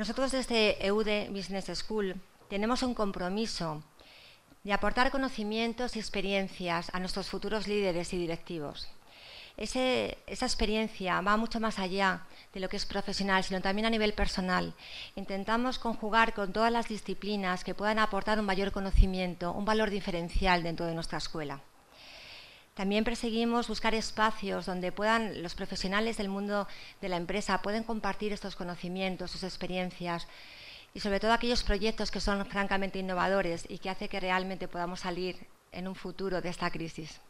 Nosotros desde EUD Business School tenemos un compromiso de aportar conocimientos y experiencias a nuestros futuros líderes y directivos. esa experiencia va mucho más allá de lo que es profesional, sino también a nivel personal. Intentamos conjugar con todas las disciplinas que puedan aportar un mayor conocimiento, un valor diferencial dentro de nuestra escuela. También perseguimos buscar espacios donde puedan los profesionales del mundo de la empresa pueden compartir estos conocimientos, sus experiencias y sobre todo aquellos proyectos que son francamente innovadores y que hace que realmente podamos salir en un futuro de esta crisis.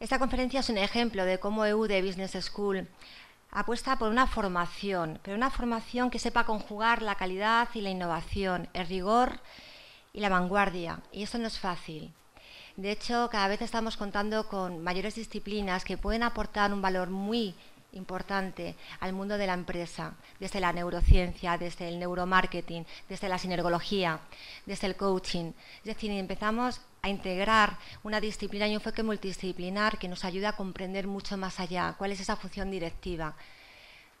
Esta conferencia es un ejemplo de cómo EU de Business School apuesta por una formación, pero una formación que sepa conjugar la calidad y la innovación, el rigor y la vanguardia. Y eso no es fácil. De hecho, cada vez estamos contando con mayores disciplinas que pueden aportar un valor muy importante al mundo de la empresa, desde la neurociencia, desde el neuromarketing, desde la sinergología, desde el coaching. Es decir, empezamos a integrar una disciplina y un enfoque multidisciplinar que nos ayuda a comprender mucho más allá cuál es esa función directiva.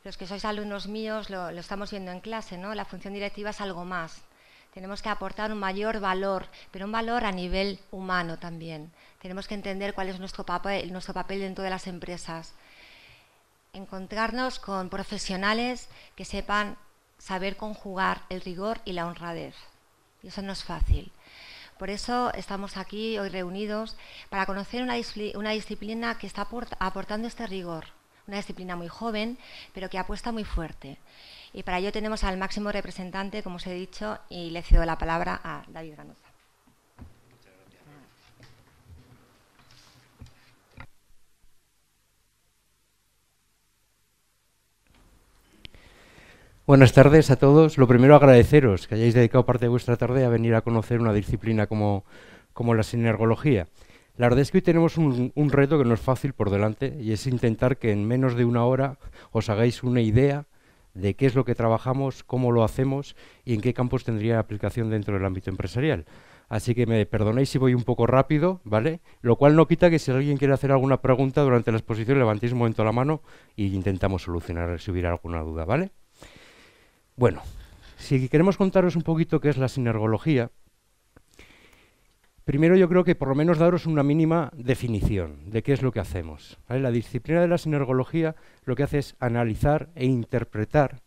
Los que sois alumnos míos lo, lo estamos viendo en clase, ¿no? La función directiva es algo más, tenemos que aportar un mayor valor, pero un valor a nivel humano también. Tenemos que entender cuál es nuestro papel, nuestro papel dentro de las empresas. Encontrarnos con profesionales que sepan saber conjugar el rigor y la honradez. Y eso no es fácil. Por eso estamos aquí hoy reunidos para conocer una, disciplina que está aportando este rigor, una disciplina muy joven, pero que apuesta muy fuerte. Y para ello tenemos al máximo representante, como os he dicho, y le cedo la palabra a David Granosa. Buenas tardes a todos. Lo primero agradeceros que hayáis dedicado parte de vuestra tarde a venir a conocer una disciplina como, como la sinergología. La verdad es que hoy tenemos un, reto que no es fácil por delante y es intentar que en menos de una hora os hagáis una idea de qué es lo que trabajamos, cómo lo hacemos y en qué campos tendría aplicación dentro del ámbito empresarial. Así que me perdonéis si voy un poco rápido, ¿vale? Lo cual no quita que si alguien quiere hacer alguna pregunta durante la exposición, levantéis un momento la mano y e intentamos solucionar si hubiera alguna duda, ¿vale? Bueno, si queremos contaros un poquito qué es la sinergología, Primero yo creo que por lo menos daros una mínima definición de qué es lo que hacemos. La disciplina de la sinergología lo que hace es analizar e interpretar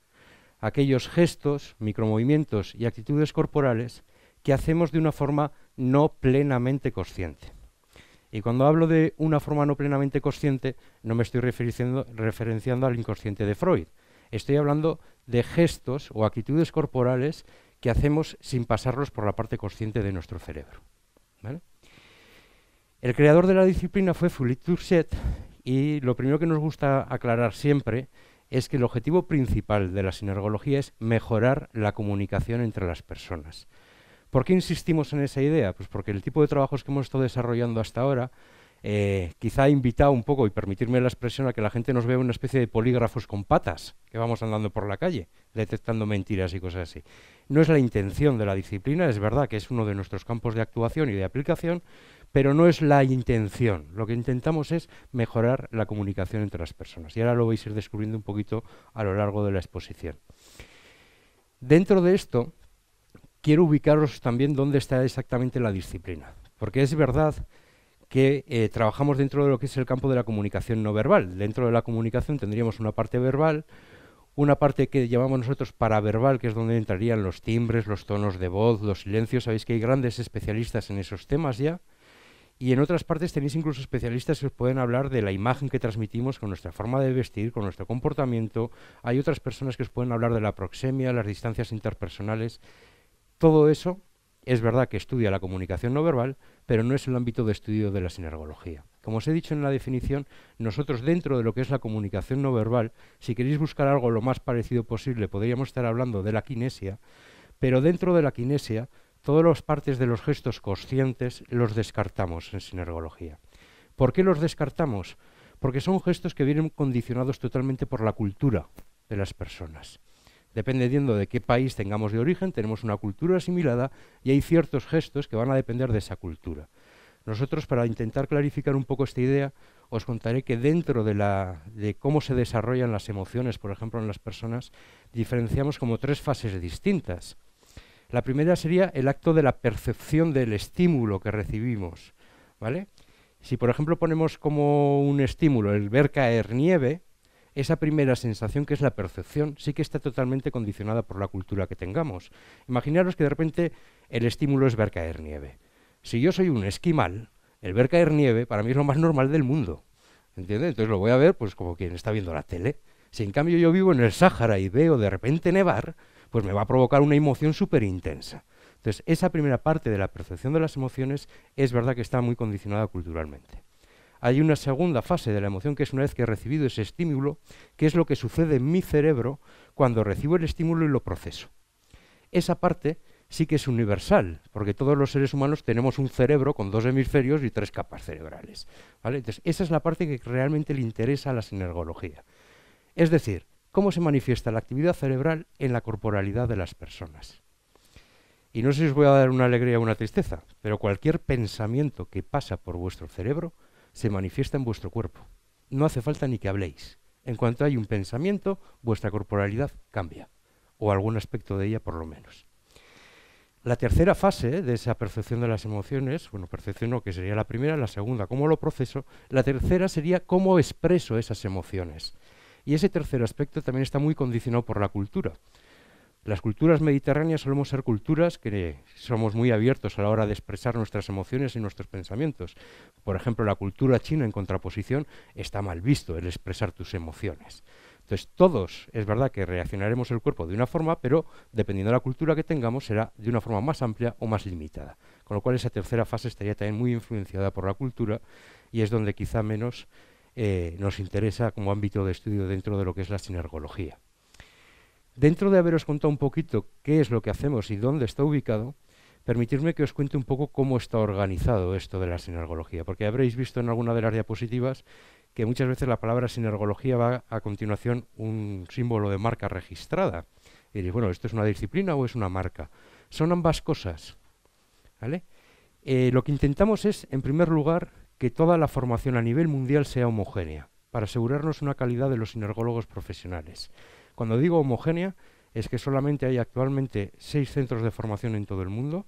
aquellos gestos, micromovimientos y actitudes corporales que hacemos de una forma no plenamente consciente. Y cuando hablo de una forma no plenamente consciente, no me estoy referenciando, al inconsciente de Freud. Estoy hablando de gestos o actitudes corporales que hacemos sin pasarlos por la parte consciente de nuestro cerebro. El creador de la disciplina fue Philippe Touchet, y lo primero que nos gusta aclarar siempre es que el objetivo principal de la sinergología es mejorar la comunicación entre las personas. ¿Por qué insistimos en esa idea? Pues porque el tipo de trabajos que hemos estado desarrollando hasta ahora eh, quizá quizá invitado un poco, y permitirme la expresión, a que la gente nos vea una especie de polígrafos con patas que vamos andando por la calle, detectando mentiras y cosas así. No es la intención de la disciplina, es verdad que es uno de nuestros campos de actuación y de aplicación, pero no es la intención. Lo que intentamos es mejorar la comunicación entre las personas. Y ahora lo vais a ir descubriendo un poquito a lo largo de la exposición. Dentro de esto, quiero ubicaros también dónde está exactamente la disciplina. Porque es verdad que eh, trabajamos dentro de lo que es el campo de la comunicación no verbal. Dentro de la comunicación tendríamos una parte verbal, una parte que llamamos nosotros paraverbal, que es donde entrarían los timbres, los tonos de voz, los silencios. Sabéis que hay grandes especialistas en esos temas ya. Y en otras partes tenéis incluso especialistas que os pueden hablar de la imagen que transmitimos con nuestra forma de vestir, con nuestro comportamiento. Hay otras personas que os pueden hablar de la proxemia, las distancias interpersonales. Todo eso es verdad que estudia la comunicación no verbal, pero no es el ámbito de estudio de la sinergología. Como os he dicho en la definición, nosotros dentro de lo que es la comunicación no verbal, si queréis buscar algo lo más parecido posible, podríamos estar hablando de la kinesia, pero dentro de la kinesia, todas las partes de los gestos conscientes los descartamos en sinergología. ¿Por qué los descartamos? Porque son gestos que vienen condicionados totalmente por la cultura de las personas dependiendo de qué país tengamos de origen, tenemos una cultura asimilada y hay ciertos gestos que van a depender de esa cultura. Nosotros, para intentar clarificar un poco esta idea, os contaré que dentro de, la, de cómo se desarrollan las emociones, por ejemplo, en las personas, diferenciamos como tres fases distintas. La primera sería el acto de la percepción del estímulo que recibimos. ¿vale? Si, por ejemplo, ponemos como un estímulo el ver caer nieve, esa primera sensación que es la percepción sí que está totalmente condicionada por la cultura que tengamos. Imaginaros que de repente el estímulo es ver caer nieve. Si yo soy un esquimal, el ver caer nieve para mí es lo más normal del mundo. ¿Entiendes? Entonces lo voy a ver pues como quien está viendo la tele. Si en cambio yo vivo en el Sáhara y veo de repente nevar, pues me va a provocar una emoción súper intensa. Entonces, esa primera parte de la percepción de las emociones es verdad que está muy condicionada culturalmente hay una segunda fase de la emoción que es una vez que he recibido ese estímulo, que es lo que sucede en mi cerebro cuando recibo el estímulo y lo proceso. Esa parte sí que es universal, porque todos los seres humanos tenemos un cerebro con dos hemisferios y tres capas cerebrales. Entonces, esa es la parte que realmente le interesa a la sinergología. Es decir, cómo se manifiesta la actividad cerebral en la corporalidad de las personas. Y no sé si os voy a dar una alegría o una tristeza, pero cualquier pensamiento que pasa por vuestro cerebro se manifiesta en vuestro cuerpo. No hace falta ni que habléis. En cuanto hay un pensamiento, vuestra corporalidad cambia, o algún aspecto de ella por lo menos. La tercera fase de esa percepción de las emociones, bueno, percepción no, que sería la primera, la segunda, cómo lo proceso, la tercera sería cómo expreso esas emociones. Y ese tercer aspecto también está muy condicionado por la cultura. Las culturas mediterráneas solemos ser culturas que somos muy abiertos a la hora de expresar nuestras emociones y nuestros pensamientos. Por ejemplo, la cultura china en contraposición está mal visto el expresar tus emociones. Entonces, todos es verdad que reaccionaremos el cuerpo de una forma, pero dependiendo de la cultura que tengamos, será de una forma más amplia o más limitada. Con lo cual, esa tercera fase estaría también muy influenciada por la cultura y es donde quizá menos eh, nos interesa como ámbito de estudio dentro de lo que es la sinergología. Dentro de haberos contado un poquito qué es lo que hacemos y dónde está ubicado, permitidme que os cuente un poco cómo está organizado esto de la sinergología, porque habréis visto en alguna de las diapositivas que muchas veces la palabra sinergología va a continuación un símbolo de marca registrada. Y diréis, bueno, ¿esto es una disciplina o es una marca? Son ambas cosas. Eh, lo que intentamos es, en primer lugar, que toda la formación a nivel mundial sea homogénea, para asegurarnos una calidad de los sinergólogos profesionales. Cuando digo homogénea, es que solamente hay actualmente seis centros de formación en todo el mundo,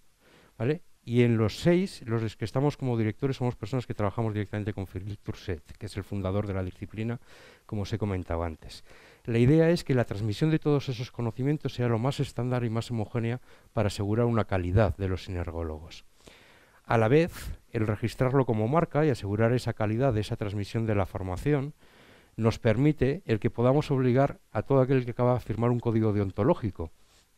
¿vale? Y en los seis, los que estamos como directores somos personas que trabajamos directamente con Philippe Tourset, que es el fundador de la disciplina, como os he comentado antes. La idea es que la transmisión de todos esos conocimientos sea lo más estándar y más homogénea para asegurar una calidad de los sinergólogos. A la vez, el registrarlo como marca y asegurar esa calidad de esa transmisión de la formación nos permite el que podamos obligar a todo aquel que acaba de firmar un código deontológico,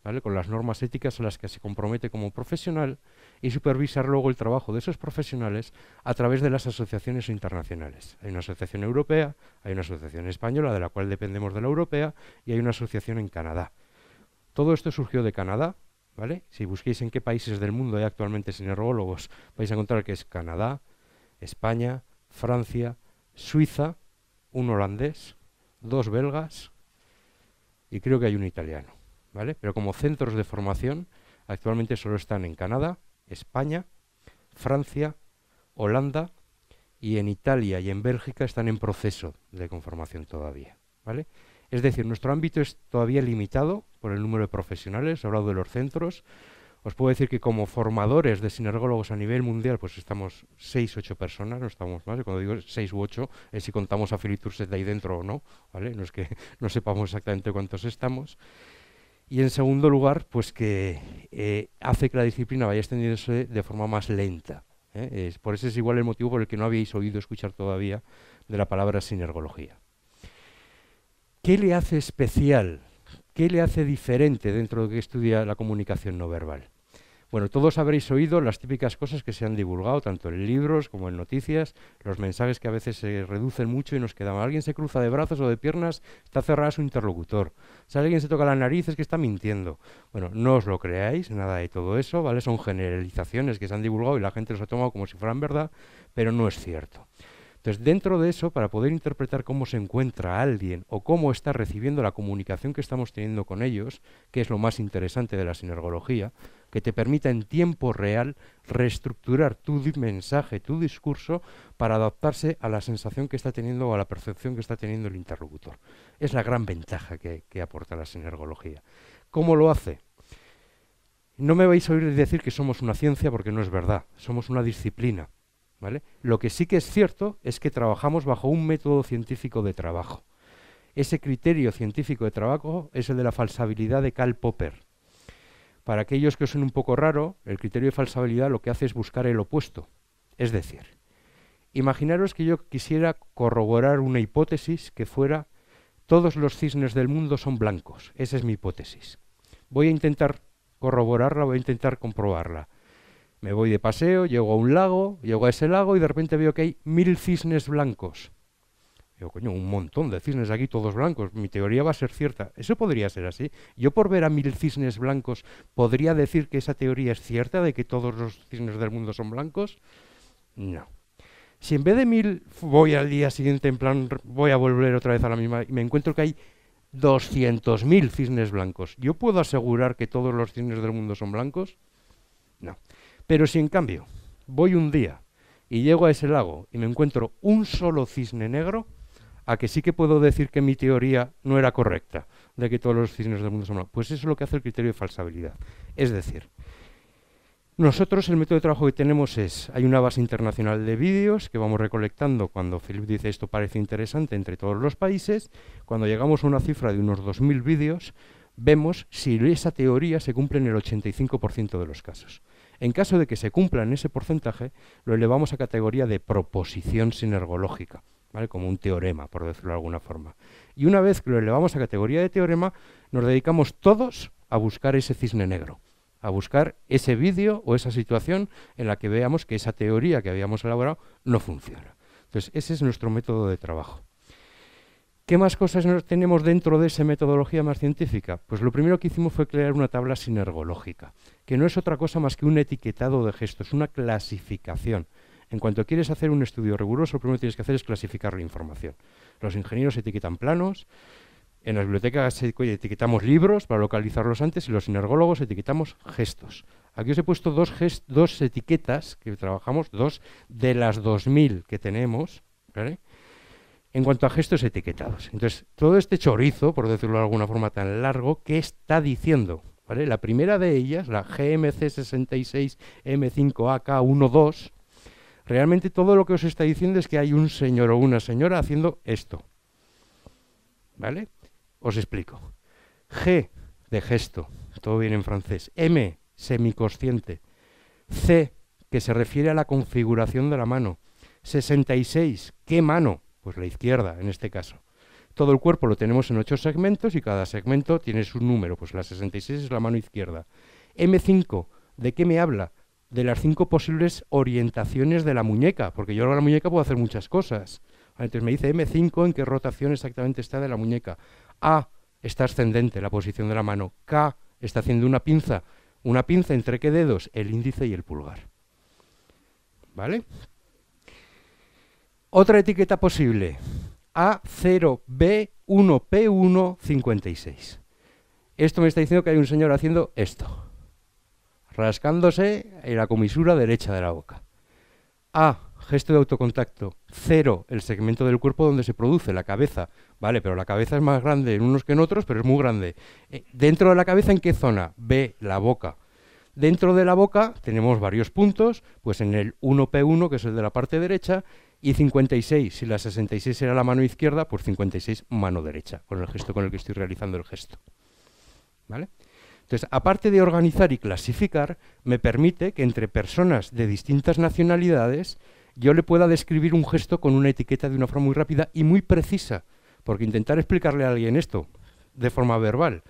¿vale? con las normas éticas a las que se compromete como profesional y supervisar luego el trabajo de esos profesionales a través de las asociaciones internacionales. Hay una asociación europea, hay una asociación española de la cual dependemos de la europea y hay una asociación en Canadá. Todo esto surgió de Canadá, ¿vale? Si busquéis en qué países del mundo hay actualmente sinergólogos, vais a encontrar que es Canadá, España, Francia, Suiza, un holandés, dos belgas y creo que hay un italiano. ¿vale? Pero como centros de formación actualmente solo están en Canadá, España, Francia, Holanda y en Italia y en Bélgica están en proceso de conformación todavía. ¿vale? Es decir, nuestro ámbito es todavía limitado por el número de profesionales, he hablado de los centros, os puedo decir que como formadores de sinergólogos a nivel mundial, pues estamos 6, 8 personas, no estamos más. Y cuando digo 6 u 8, es si contamos a Filiturset de ahí dentro o no, ¿vale? No es que no sepamos exactamente cuántos estamos. Y en segundo lugar, pues que eh, hace que la disciplina vaya extendiéndose de forma más lenta. ¿eh? por ese es igual el motivo por el que no habéis oído escuchar todavía de la palabra sinergología. ¿Qué le hace especial? ¿Qué le hace diferente dentro de lo que estudia la comunicación no verbal? Bueno, todos habréis oído las típicas cosas que se han divulgado, tanto en libros como en noticias, los mensajes que a veces se reducen mucho y nos quedan. Alguien se cruza de brazos o de piernas, está cerrada su interlocutor. Si alguien se toca la nariz es que está mintiendo. Bueno, no os lo creáis, nada de todo eso, ¿vale? Son generalizaciones que se han divulgado y la gente los ha tomado como si fueran verdad, pero no es cierto. Entonces, dentro de eso, para poder interpretar cómo se encuentra alguien o cómo está recibiendo la comunicación que estamos teniendo con ellos, que es lo más interesante de la sinergología, que te permita en tiempo real reestructurar tu mensaje, tu discurso, para adaptarse a la sensación que está teniendo o a la percepción que está teniendo el interlocutor. Es la gran ventaja que, aporta la sinergología. ¿Cómo lo hace? No me vais a oír decir que somos una ciencia porque no es verdad, somos una disciplina lo que sí que es cierto es que trabajamos bajo un método científico de trabajo. Ese criterio científico de trabajo es el de la falsabilidad de Karl Popper. Para aquellos que son un poco raro, el criterio de falsabilidad lo que hace es buscar el opuesto. Es decir, imaginaros que yo quisiera corroborar una hipótesis que fuera todos los cisnes del mundo son blancos. Esa es mi hipótesis. Voy a intentar corroborarla, voy a intentar comprobarla. Me voy de paseo, llego a un lago, llego a ese lago y de repente veo que hay mil cisnes blancos. Digo, coño, un montón de cisnes aquí, todos blancos. Mi teoría va a ser cierta. Eso podría ser así. Yo por ver a mil cisnes blancos, ¿podría decir que esa teoría es cierta de que todos los cisnes del mundo son blancos? No. Si en vez de mil voy al día siguiente en plan, voy a volver otra vez a la misma y me encuentro que hay 200.000 cisnes blancos, ¿yo puedo asegurar que todos los cisnes del mundo son blancos? No. Pero si en cambio voy un día y llego a ese lago y me encuentro un solo cisne negro, a que sí que puedo decir que mi teoría no era correcta, de que todos los cisnes del mundo son blancos. Pues eso es lo que hace el criterio de falsabilidad. Es decir, nosotros el método de trabajo que tenemos es, hay una base internacional de vídeos que vamos recolectando cuando Philip dice esto parece interesante entre todos los países, cuando llegamos a una cifra de unos 2.000 vídeos, vemos si esa teoría se cumple en el 85% de los casos. En caso de que se cumpla en ese porcentaje, lo elevamos a categoría de proposición sinergológica, como un teorema, por decirlo de alguna forma. Y una vez que lo elevamos a categoría de teorema, nos dedicamos todos a buscar ese cisne negro a buscar ese vídeo o esa situación en la que veamos que esa teoría que habíamos elaborado no funciona. Entonces, ese es nuestro método de trabajo. ¿Qué más cosas tenemos dentro de esa metodología más científica? Pues lo primero que hicimos fue crear una tabla sinergológica, que no es otra cosa más que un etiquetado de gestos, una clasificación. En cuanto quieres hacer un estudio riguroso, lo primero que tienes que hacer es clasificar la información. Los ingenieros etiquetan planos, en las bibliotecas etiquetamos libros para localizarlos antes y los sinergólogos etiquetamos gestos. Aquí os he puesto dos, dos etiquetas que trabajamos, dos de las 2.000 que tenemos, ¿vale? en cuanto a gestos etiquetados. Entonces, todo este chorizo, por decirlo de alguna forma tan largo, ¿qué está diciendo? ¿Vale? La primera de ellas, la GMC66M5AK12, realmente todo lo que os está diciendo es que hay un señor o una señora haciendo esto. ¿Vale? Os explico. G de gesto, todo viene en francés. M, semiconsciente. C, que se refiere a la configuración de la mano. 66, ¿qué mano? Pues la izquierda, en este caso. Todo el cuerpo lo tenemos en ocho segmentos y cada segmento tiene su número. Pues la 66 es la mano izquierda. M5, ¿de qué me habla? De las cinco posibles orientaciones de la muñeca, porque yo con la muñeca puedo hacer muchas cosas. Entonces me dice M5 en qué rotación exactamente está de la muñeca. A está ascendente la posición de la mano. K está haciendo una pinza. Una pinza entre qué dedos? El índice y el pulgar. ¿Vale? Otra etiqueta posible, A0B1P156. Esto me está diciendo que hay un señor haciendo esto, rascándose en la comisura derecha de la boca. A, gesto de autocontacto. 0, el segmento del cuerpo donde se produce, la cabeza. Vale, pero la cabeza es más grande en unos que en otros, pero es muy grande. Eh, dentro de la cabeza, ¿en qué zona? B, la boca. Dentro de la boca tenemos varios puntos, pues en el 1P1, que es el de la parte derecha, y 56, si la 66 era la mano izquierda, pues 56 mano derecha, con el gesto con el que estoy realizando el gesto. ¿Vale? Entonces, aparte de organizar y clasificar, me permite que entre personas de distintas nacionalidades yo le pueda describir un gesto con una etiqueta de una forma muy rápida y muy precisa, porque intentar explicarle a alguien esto de forma verbal,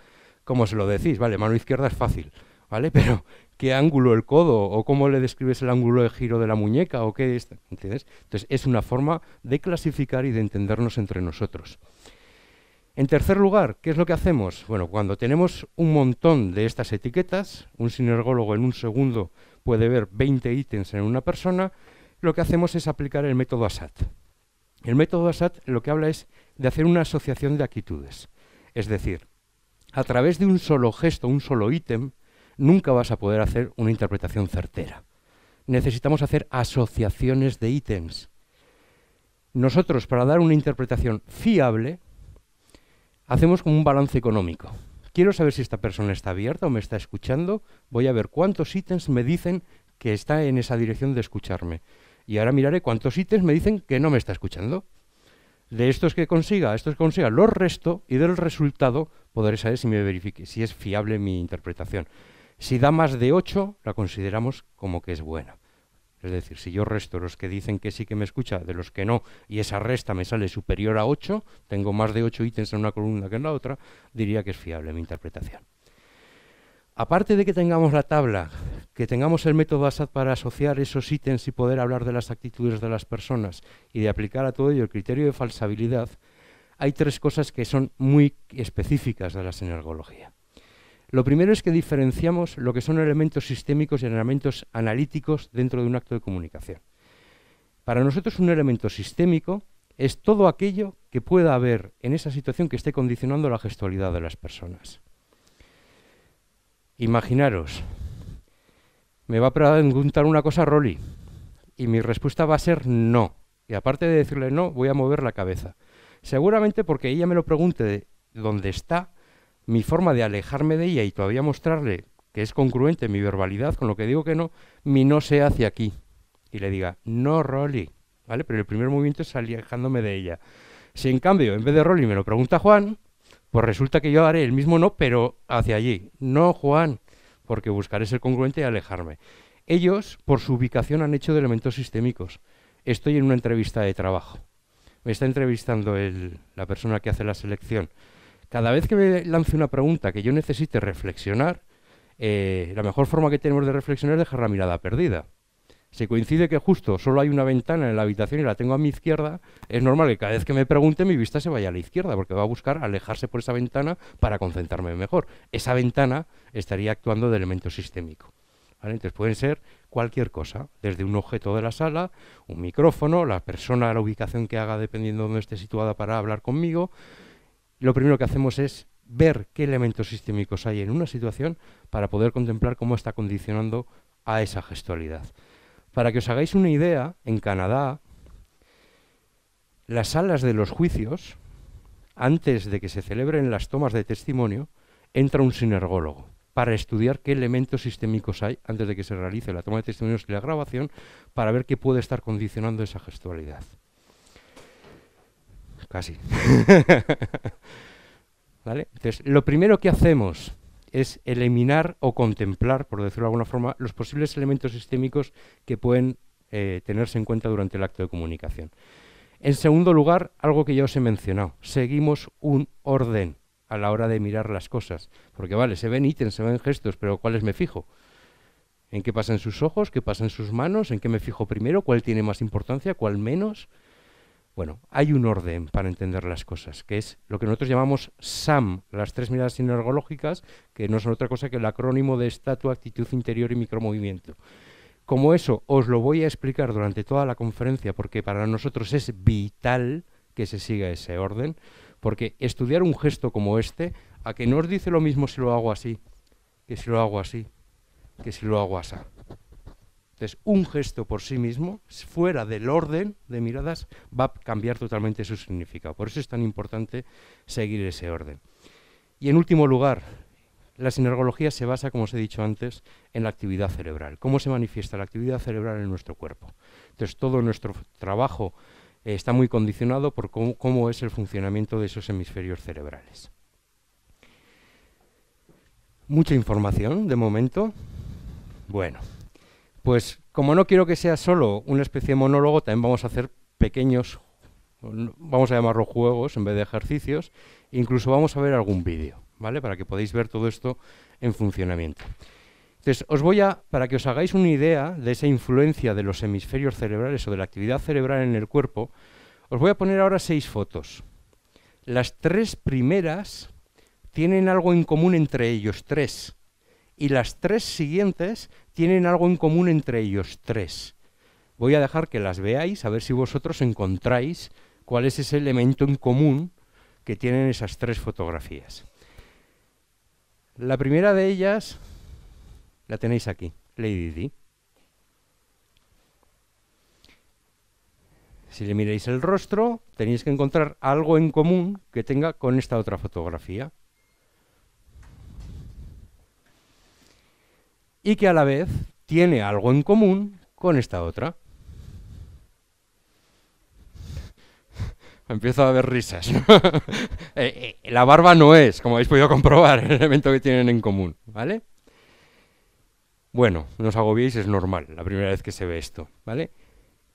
como se lo decís, vale, mano izquierda es fácil ¿vale? Pero qué ángulo el codo o cómo le describes el ángulo de giro de la muñeca o qué es, ¿entiendes? Entonces es una forma de clasificar y de entendernos entre nosotros. En tercer lugar, ¿qué es lo que hacemos? Bueno, cuando tenemos un montón de estas etiquetas, un sinergólogo en un segundo puede ver 20 ítems en una persona, lo que hacemos es aplicar el método ASAT. El método ASAT lo que habla es de hacer una asociación de actitudes. Es decir, a través de un solo gesto, un solo ítem, nunca vas a poder hacer una interpretación certera. Necesitamos hacer asociaciones de ítems. Nosotros, para dar una interpretación fiable, hacemos como un balance económico. Quiero saber si esta persona está abierta o me está escuchando. Voy a ver cuántos ítems me dicen que está en esa dirección de escucharme. Y ahora miraré cuántos ítems me dicen que no me está escuchando. De estos que consiga, estos que consiga, los resto y del resultado podré saber si, me verifique, si es fiable mi interpretación. Si da más de 8, la consideramos como que es buena. Es decir, si yo resto los que dicen que sí que me escucha de los que no, y esa resta me sale superior a 8, tengo más de 8 ítems en una columna que en la otra, diría que es fiable mi interpretación. Aparte de que tengamos la tabla, que tengamos el método ASAD para asociar esos ítems y poder hablar de las actitudes de las personas y de aplicar a todo ello el criterio de falsabilidad, hay tres cosas que son muy específicas de la sinergología. Lo primero es que diferenciamos lo que son elementos sistémicos y elementos analíticos dentro de un acto de comunicación. Para nosotros un elemento sistémico es todo aquello que pueda haber en esa situación que esté condicionando la gestualidad de las personas. Imaginaros, me va a preguntar una cosa Rolly y mi respuesta va a ser no. Y aparte de decirle no, voy a mover la cabeza. Seguramente porque ella me lo pregunte de dónde está, mi forma de alejarme de ella y todavía mostrarle que es congruente mi verbalidad con lo que digo que no, mi no se hacia aquí. Y le diga, no, Rolly. ¿Vale? Pero el primer movimiento es alejándome de ella. Si en cambio, en vez de Rolly me lo pregunta Juan, pues resulta que yo haré el mismo no, pero hacia allí. No, Juan, porque buscaré ser congruente y alejarme. Ellos, por su ubicación, han hecho de elementos sistémicos. Estoy en una entrevista de trabajo. Me está entrevistando el, la persona que hace la selección cada vez que me lance una pregunta que yo necesite reflexionar, eh, la mejor forma que tenemos de reflexionar es dejar la mirada perdida. Si coincide que justo solo hay una ventana en la habitación y la tengo a mi izquierda, es normal que cada vez que me pregunte mi vista se vaya a la izquierda, porque va a buscar alejarse por esa ventana para concentrarme mejor. Esa ventana estaría actuando de elemento sistémico. Entonces pueden ser cualquier cosa, desde un objeto de la sala, un micrófono, la persona, la ubicación que haga dependiendo de dónde esté situada para hablar conmigo, lo primero que hacemos es ver qué elementos sistémicos hay en una situación para poder contemplar cómo está condicionando a esa gestualidad. Para que os hagáis una idea, en Canadá, las salas de los juicios, antes de que se celebren las tomas de testimonio, entra un sinergólogo para estudiar qué elementos sistémicos hay antes de que se realice la toma de testimonios y la grabación, para ver qué puede estar condicionando esa gestualidad casi. ¿Vale? Entonces, lo primero que hacemos es eliminar o contemplar, por decirlo de alguna forma, los posibles elementos sistémicos que pueden eh, tenerse en cuenta durante el acto de comunicación. En segundo lugar, algo que ya os he mencionado, seguimos un orden a la hora de mirar las cosas. Porque vale, se ven ítems, se ven gestos, pero ¿cuáles me fijo? ¿En qué pasa en sus ojos? ¿Qué pasa en sus manos? ¿En qué me fijo primero? ¿Cuál tiene más importancia? ¿Cuál menos? Bueno, hay un orden para entender las cosas, que es lo que nosotros llamamos SAM, las tres miradas sinergológicas, que no son otra cosa que el acrónimo de estatua, actitud interior y micromovimiento. Como eso os lo voy a explicar durante toda la conferencia, porque para nosotros es vital que se siga ese orden, porque estudiar un gesto como este, a que no os dice lo mismo si lo hago así, que si lo hago así, que si lo hago así. Entonces, un gesto por sí mismo, fuera del orden de miradas, va a cambiar totalmente su significado. Por eso es tan importante seguir ese orden. Y en último lugar, la sinergología se basa, como os he dicho antes, en la actividad cerebral. ¿Cómo se manifiesta la actividad cerebral en nuestro cuerpo? Entonces, todo nuestro trabajo eh, está muy condicionado por cómo es el funcionamiento de esos hemisferios cerebrales. Mucha información de momento. Bueno, pues como no quiero que sea solo una especie de monólogo, también vamos a hacer pequeños, vamos a llamarlo juegos en vez de ejercicios, incluso vamos a ver algún vídeo, ¿vale? Para que podáis ver todo esto en funcionamiento. Entonces, os voy a, para que os hagáis una idea de esa influencia de los hemisferios cerebrales o de la actividad cerebral en el cuerpo, os voy a poner ahora seis fotos. Las tres primeras tienen algo en común entre ellos, tres. Y las tres siguientes tienen algo en común entre ellos tres. Voy a dejar que las veáis, a ver si vosotros encontráis cuál es ese elemento en común que tienen esas tres fotografías. La primera de ellas la tenéis aquí, Lady Di. Si le miráis el rostro, tenéis que encontrar algo en común que tenga con esta otra fotografía. y que a la vez tiene algo en común con esta otra. Empiezo a ver risas. Eh, eh, la barba no es, como habéis podido comprobar, el elemento que tienen en común, ¿vale? Bueno, no os agobiéis, es normal, la primera vez que se ve esto, ¿vale?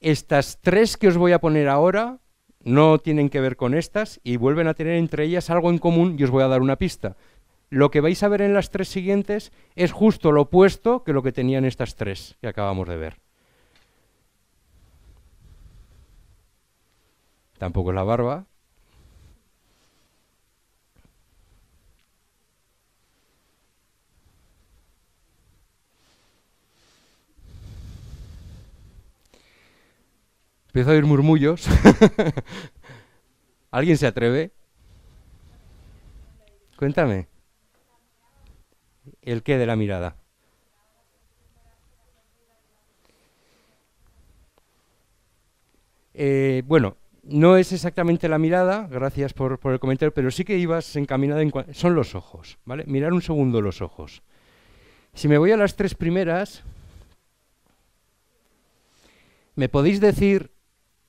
Estas tres que os voy a poner ahora no tienen que ver con estas y vuelven a tener entre ellas algo en común y os voy a dar una pista lo que vais a ver en las tres siguientes es justo lo opuesto que lo que tenían estas tres que acabamos de ver. Tampoco es la barba. Empiezo a oír murmullos. ¿Alguien se atreve? Cuéntame el qué de la mirada. Eh, bueno, no es exactamente la mirada, gracias por, por el comentario, pero sí que ibas encaminada en... Son los ojos, ¿vale? Mirar un segundo los ojos. Si me voy a las tres primeras, ¿me podéis decir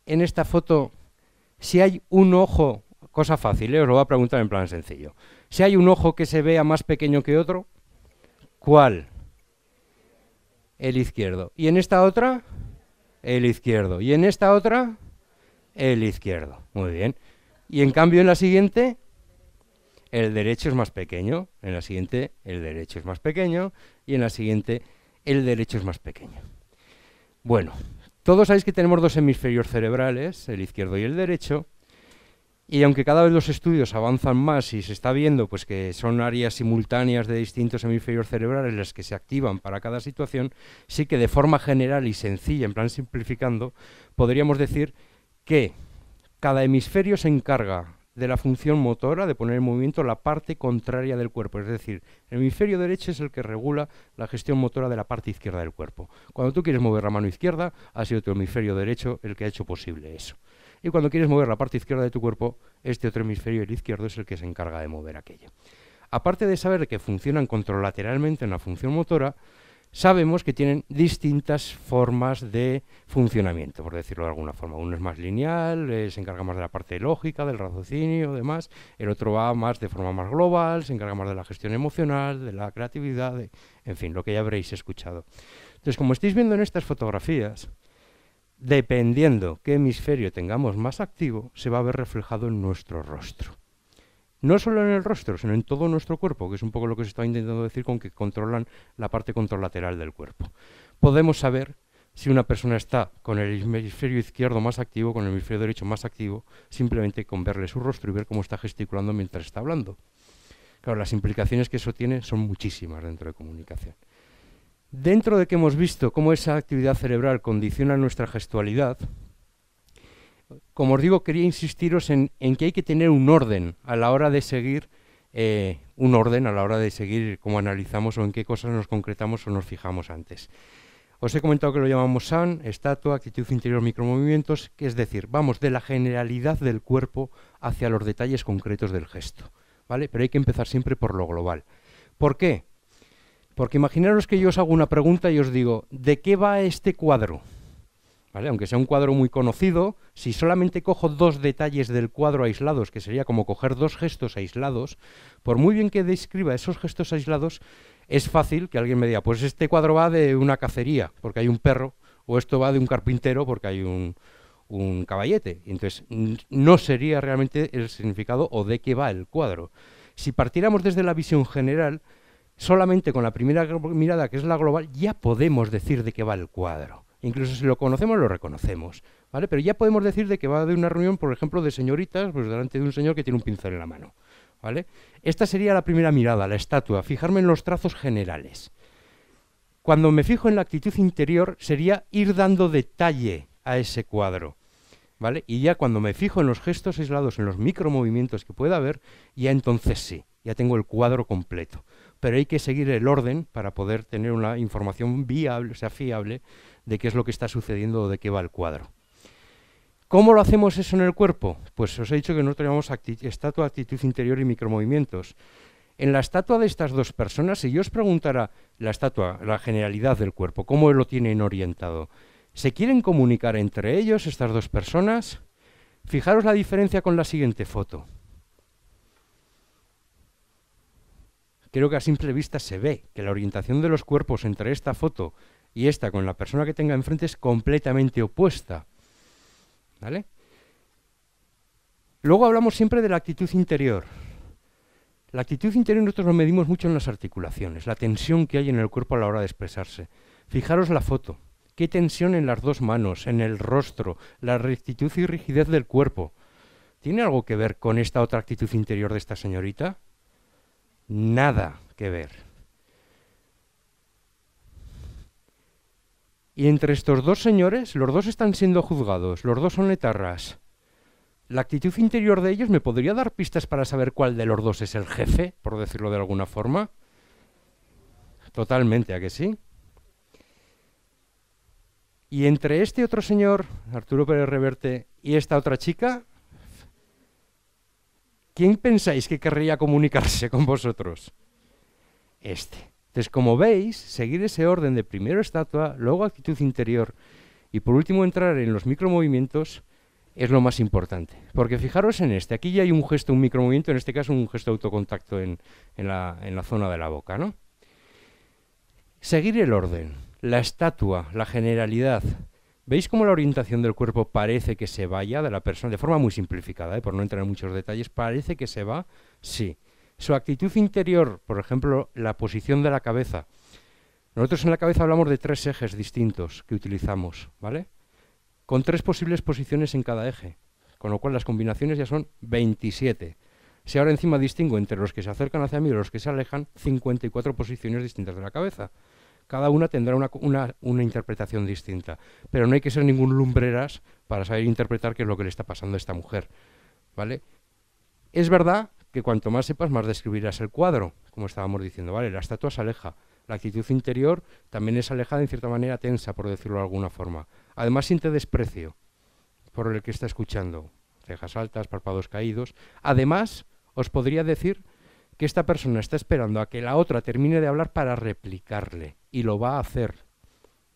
en esta foto si hay un ojo, cosa fácil, eh, os lo voy a preguntar en plan sencillo, si hay un ojo que se vea más pequeño que otro? ¿Cuál? El izquierdo. ¿Y en esta otra? El izquierdo. ¿Y en esta otra? El izquierdo. Muy bien. Y en cambio en la siguiente, el derecho es más pequeño. En la siguiente, el derecho es más pequeño. Y en la siguiente, el derecho es más pequeño. Bueno, todos sabéis que tenemos dos hemisferios cerebrales, el izquierdo y el derecho. Y aunque cada vez los estudios avanzan más y se está viendo pues, que son áreas simultáneas de distintos hemisferios cerebrales las que se activan para cada situación, sí que de forma general y sencilla, en plan simplificando, podríamos decir que cada hemisferio se encarga de la función motora de poner en movimiento la parte contraria del cuerpo. Es decir, el hemisferio derecho es el que regula la gestión motora de la parte izquierda del cuerpo. Cuando tú quieres mover la mano izquierda, ha sido tu hemisferio derecho el que ha hecho posible eso y cuando quieres mover la parte izquierda de tu cuerpo, este otro hemisferio, el izquierdo, es el que se encarga de mover aquello. Aparte de saber que funcionan controlateralmente en la función motora, sabemos que tienen distintas formas de funcionamiento, por decirlo de alguna forma. Uno es más lineal, eh, se encarga más de la parte lógica, del raciocinio, demás. El otro va más de forma más global, se encarga más de la gestión emocional, de la creatividad, en fin, lo que ya habréis escuchado. Entonces, como estáis viendo en estas fotografías, dependiendo qué hemisferio tengamos más activo, se va a ver reflejado en nuestro rostro. No solo en el rostro, sino en todo nuestro cuerpo, que es un poco lo que se está intentando decir con que controlan la parte contralateral del cuerpo. Podemos saber si una persona está con el hemisferio izquierdo más activo, con el hemisferio derecho más activo, simplemente con verle su rostro y ver cómo está gesticulando mientras está hablando. Claro, las implicaciones que eso tiene son muchísimas dentro de comunicación. Dentro de que hemos visto cómo esa actividad cerebral condiciona nuestra gestualidad, como os digo, quería insistiros en, que hay que tener un orden a la hora de seguir, eh, un orden a la hora de seguir cómo analizamos o en qué cosas nos concretamos o nos fijamos antes. Os he comentado que lo llamamos SAN, estatua, actitud interior, micromovimientos, que es decir, vamos de la generalidad del cuerpo hacia los detalles concretos del gesto, ¿vale? Pero hay que empezar siempre por lo global. ¿Por qué? Porque imaginaros que yo os hago una pregunta y os digo, ¿de qué va este cuadro? ¿Vale? Aunque sea un cuadro muy conocido, si solamente cojo dos detalles del cuadro aislados, que sería como coger dos gestos aislados, por muy bien que describa esos gestos aislados, es fácil que alguien me diga, pues este cuadro va de una cacería, porque hay un perro, o esto va de un carpintero, porque hay un, un caballete. Entonces, no sería realmente el significado o de qué va el cuadro. Si partiéramos desde la visión general, solamente con la primera mirada, que es la global, ya podemos decir de qué va el cuadro. Incluso si lo conocemos, lo reconocemos. ¿vale? Pero ya podemos decir de que va de una reunión, por ejemplo, de señoritas, pues delante de un señor que tiene un pincel en la mano. ¿vale? Esta sería la primera mirada, la estatua, fijarme en los trazos generales. Cuando me fijo en la actitud interior, sería ir dando detalle a ese cuadro. ¿Vale? Y ya cuando me fijo en los gestos aislados, en los micromovimientos que pueda haber, ya entonces sí, ya tengo el cuadro completo pero hay que seguir el orden para poder tener una información viable, o sea, fiable, de qué es lo que está sucediendo o de qué va el cuadro. ¿Cómo lo hacemos eso en el cuerpo? Pues os he dicho que no tenemos estatua, actitud interior y micromovimientos. En la estatua de estas dos personas, si yo os preguntara la estatua, la generalidad del cuerpo, cómo lo tienen orientado, ¿se quieren comunicar entre ellos estas dos personas? Fijaros la diferencia con la siguiente foto. creo que a simple vista se ve que la orientación de los cuerpos entre esta foto y esta con la persona que tenga enfrente es completamente opuesta. ¿Vale? Luego hablamos siempre de la actitud interior. La actitud interior nosotros lo medimos mucho en las articulaciones, la tensión que hay en el cuerpo a la hora de expresarse. Fijaros la foto. Qué tensión en las dos manos, en el rostro, la rectitud y rigidez del cuerpo. ¿Tiene algo que ver con esta otra actitud interior de esta señorita? nada que ver. Y entre estos dos señores, los dos están siendo juzgados, los dos son letarras. La actitud interior de ellos me podría dar pistas para saber cuál de los dos es el jefe, por decirlo de alguna forma. Totalmente, ¿a que sí? Y entre este otro señor, Arturo Pérez Reverte, y esta otra chica, ¿Quién pensáis que querría comunicarse con vosotros? Este. Entonces, como veis, seguir ese orden de primero estatua, luego actitud interior y por último entrar en los micromovimientos es lo más importante. Porque fijaros en este, aquí ya hay un gesto, un micromovimiento, en este caso un gesto de autocontacto en, la, en la zona de la boca, ¿no? Seguir el orden, la estatua, la generalidad, ¿Veis cómo la orientación del cuerpo parece que se vaya de la persona? De forma muy simplificada, ¿eh? por no entrar en muchos detalles, parece que se va, sí. Su actitud interior, por ejemplo, la posición de la cabeza. Nosotros en la cabeza hablamos de tres ejes distintos que utilizamos, ¿vale? Con tres posibles posiciones en cada eje, con lo cual las combinaciones ya son 27. Si ahora encima distingo entre los que se acercan hacia mí y los que se alejan, 54 posiciones distintas de la cabeza. Cada una tendrá una, interpretación distinta, pero no hay que ser ningún lumbreras para saber interpretar qué es lo que le está pasando a esta mujer. ¿vale? Es verdad que cuanto más sepas, más describirás el cuadro, como estábamos diciendo. ¿vale? La estatua se aleja, la actitud interior también es alejada, en cierta manera tensa, por decirlo de alguna forma. Además siente desprecio por el que está escuchando, cejas altas, párpados caídos. Además, os podría decir que esta persona está esperando a que la otra termine de hablar para replicarle y lo va a hacer,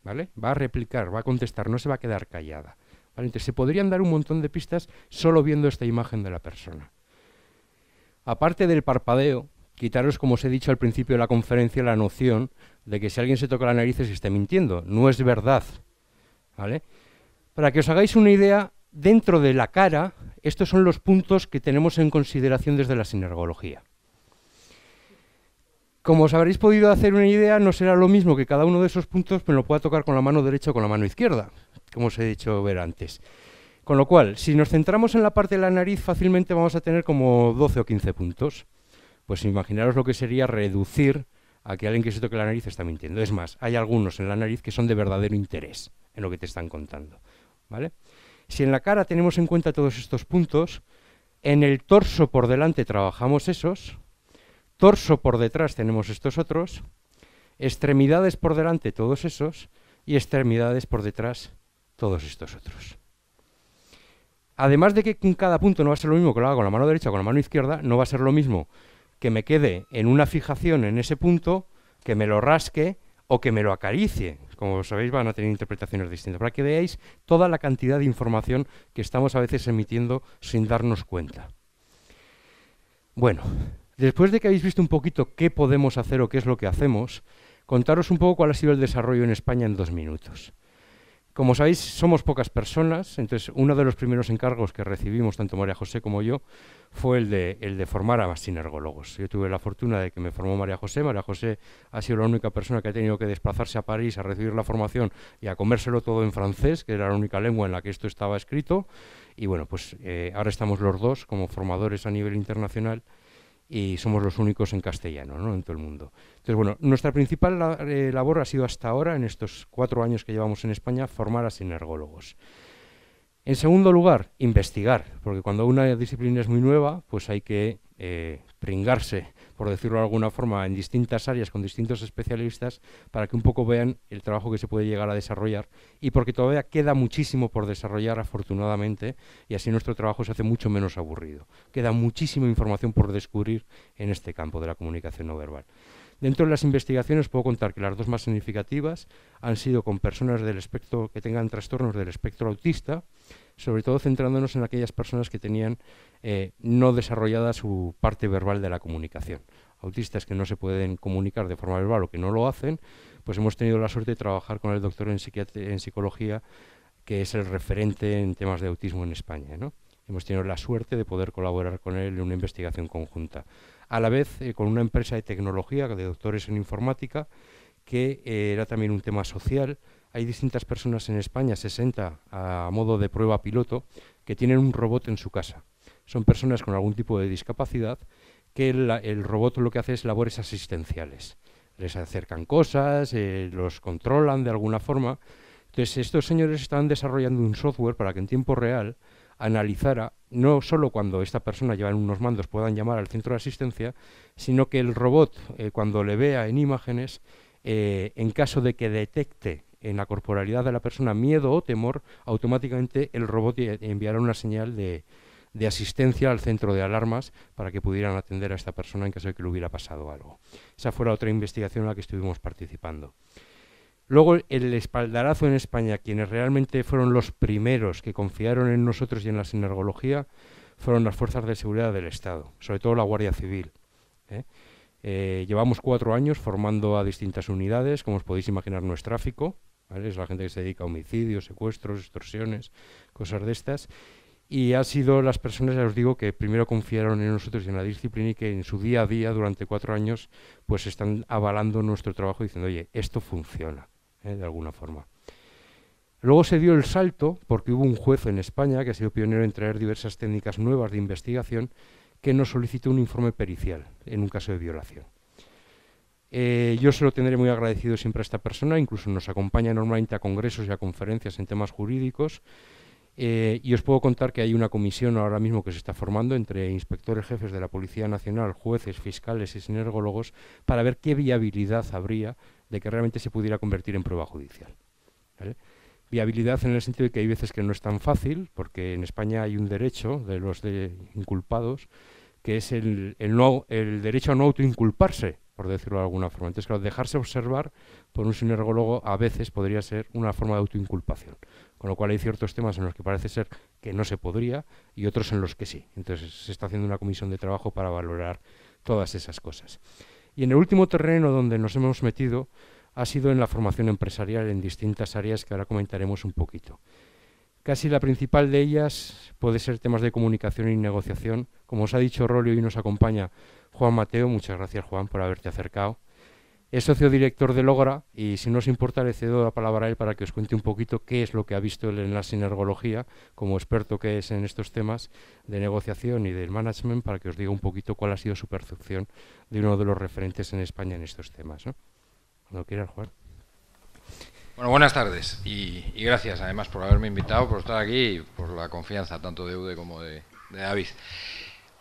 ¿vale? Va a replicar, va a contestar, no se va a quedar callada. Entonces se podrían dar un montón de pistas solo viendo esta imagen de la persona. Aparte del parpadeo, quitaros, como os he dicho al principio de la conferencia, la noción de que si alguien se toca la nariz que esté mintiendo. No es verdad, ¿vale? Para que os hagáis una idea, dentro de la cara, estos son los puntos que tenemos en consideración desde la sinergología. Como os habréis podido hacer una idea, no será lo mismo que cada uno de esos puntos me lo pueda tocar con la mano derecha o con la mano izquierda, como os he dicho ver antes. Con lo cual, si nos centramos en la parte de la nariz, fácilmente vamos a tener como 12 o 15 puntos. Pues imaginaros lo que sería reducir a que alguien que se toque la nariz está mintiendo. Es más, hay algunos en la nariz que son de verdadero interés en lo que te están contando. ¿Vale? Si en la cara tenemos en cuenta todos estos puntos, en el torso por delante trabajamos esos, torso por detrás tenemos estos otros, extremidades por delante todos esos y extremidades por detrás todos estos otros. Además de que en cada punto no va a ser lo mismo que lo haga con la mano derecha o con la mano izquierda, no va a ser lo mismo que me quede en una fijación en ese punto, que me lo rasque o que me lo acaricie. Como sabéis, van a tener interpretaciones distintas. Para que veáis toda la cantidad de información que estamos a veces emitiendo sin darnos cuenta. Bueno, Después de que habéis visto un poquito qué podemos hacer o qué es lo que hacemos, contaros un poco cuál ha sido el desarrollo en España en dos minutos. Como sabéis, somos pocas personas, entonces uno de los primeros encargos que recibimos, tanto María José como yo, fue el de, formar a sinergólogos. Yo tuve la fortuna de que me formó María José. María José ha sido la única persona que ha tenido que desplazarse a París a recibir la formación y a comérselo todo en francés, que era la única lengua en la que esto estaba escrito. Y bueno, pues eh, ahora estamos los dos como formadores a nivel internacional y somos los únicos en castellano ¿no? en todo el mundo. Entonces, bueno, nuestra principal eh, labor ha sido hasta ahora, en estos cuatro años que llevamos en España, formar a sinergólogos. En segundo lugar, investigar, porque cuando una disciplina es muy nueva, pues hay que eh, pringarse por decirlo de alguna forma, en distintas áreas con distintos especialistas para que un poco vean el trabajo que se puede llegar a desarrollar y porque todavía queda muchísimo por desarrollar afortunadamente y así nuestro trabajo se hace mucho menos aburrido. Queda muchísima información por descubrir en este campo de la comunicación no verbal. Dentro de las investigaciones puedo contar que las dos más significativas han sido con personas del espectro que tengan trastornos del espectro autista, sobre todo centrándonos en aquellas personas que tenían eh, no desarrollada su parte verbal de la comunicación. Autistas que no se pueden comunicar de forma verbal o que no lo hacen, pues hemos tenido la suerte de trabajar con el doctor en, en psicología, que es el referente en temas de autismo en España. ¿no? Hemos tenido la suerte de poder colaborar con él en una investigación conjunta a la vez eh, con una empresa de tecnología, de doctores en informática, que eh, era también un tema social. Hay distintas personas en España, 60 a modo de prueba piloto, que tienen un robot en su casa. Son personas con algún tipo de discapacidad que el, robot lo que hace es labores asistenciales. Les acercan cosas, eh, los controlan de alguna forma. Entonces, estos señores están desarrollando un software para que en tiempo real analizara no solo cuando esta persona lleva unos mandos puedan llamar al centro de asistencia, sino que el robot eh, cuando le vea en imágenes, eh, en caso de que detecte en la corporalidad de la persona miedo o temor, automáticamente el robot e-, enviará una señal de, de asistencia al centro de alarmas para que pudieran atender a esta persona en caso de que le hubiera pasado algo. Esa fue la otra investigación en la que estuvimos participando. Luego el espaldarazo en España, quienes realmente fueron los primeros que confiaron en nosotros y en la sinergología, fueron las fuerzas de seguridad del Estado, sobre todo la Guardia Civil. ¿eh? Eh, llevamos cuatro años formando a distintas unidades, como os podéis imaginar, no es tráfico, es la gente que se dedica a homicidios, secuestros, extorsiones, cosas de estas. Y han sido las personas, ya os digo, que primero confiaron en nosotros y en la disciplina y que en su día a día, durante cuatro años, pues están avalando nuestro trabajo diciendo, oye, esto funciona. Eh, de alguna forma. Luego se dio el salto porque hubo un juez en España que ha sido pionero en traer diversas técnicas nuevas de investigación que nos solicitó un informe pericial en un caso de violación. Eh, yo se lo tendré muy agradecido siempre a esta persona, incluso nos acompaña normalmente a congresos y a conferencias en temas jurídicos. Eh, y os puedo contar que hay una comisión ahora mismo que se está formando entre inspectores jefes de la Policía Nacional, jueces, fiscales y sinergólogos para ver qué viabilidad habría de que realmente se pudiera convertir en prueba judicial. Viabilidad en el sentido de que hay veces que no es tan fácil, porque en España hay un derecho de los de inculpados que es el, el, no, el derecho a no autoinculparse, por decirlo de alguna forma. Entonces, claro, dejarse observar por un sinergólogo a veces podría ser una forma de autoinculpación. Con lo cual hay ciertos temas en los que parece ser que no se podría y otros en los que sí. Entonces se está haciendo una comisión de trabajo para valorar todas esas cosas. Y en el último terreno donde nos hemos metido ha sido en la formación empresarial en distintas áreas que ahora comentaremos un poquito. Casi la principal de ellas puede ser temas de comunicación y negociación. Como os ha dicho Rolio y nos acompaña Juan Mateo, muchas gracias Juan por haberte acercado. Es socio director de Logra y si no os importa le cedo la palabra a él para que os cuente un poquito qué es lo que ha visto él en la sinergología, como experto que es en estos temas de negociación y del management, para que os diga un poquito cuál ha sido su percepción de uno de los referentes en España en estos temas. ¿no? Cuando quieras, Juan. Bueno, buenas tardes y, gracias además por haberme invitado, por estar aquí y por la confianza tanto de Ude como de, David.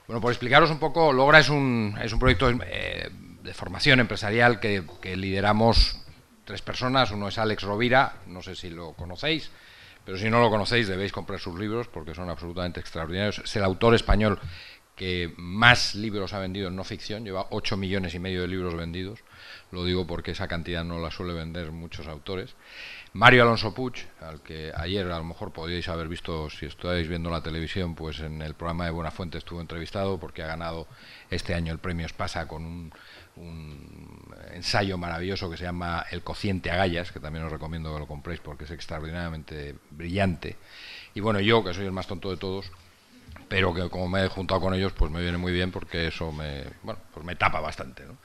Bueno, por explicaros un poco, Logra es un, es un proyecto... Eh, de formación empresarial que, lideramos tres personas. Uno es Alex Rovira, no sé si lo conocéis, pero si no lo conocéis debéis comprar sus libros porque son absolutamente extraordinarios. Es el autor español que más libros ha vendido en no ficción, lleva ocho millones y medio de libros vendidos. Lo digo porque esa cantidad no la suele vender muchos autores. Mario Alonso Puig, al que ayer a lo mejor podíais haber visto, si estáis viendo la televisión, pues en el programa de Buena Fuente estuvo entrevistado porque ha ganado este año el premio Espasa con un, ensayo maravilloso que se llama El cociente gallas, que también os recomiendo que lo compréis porque es extraordinariamente brillante. Y bueno, yo, que soy el más tonto de todos, pero que como me he juntado con ellos, pues me viene muy bien porque eso me, bueno, pues me tapa bastante. ¿no?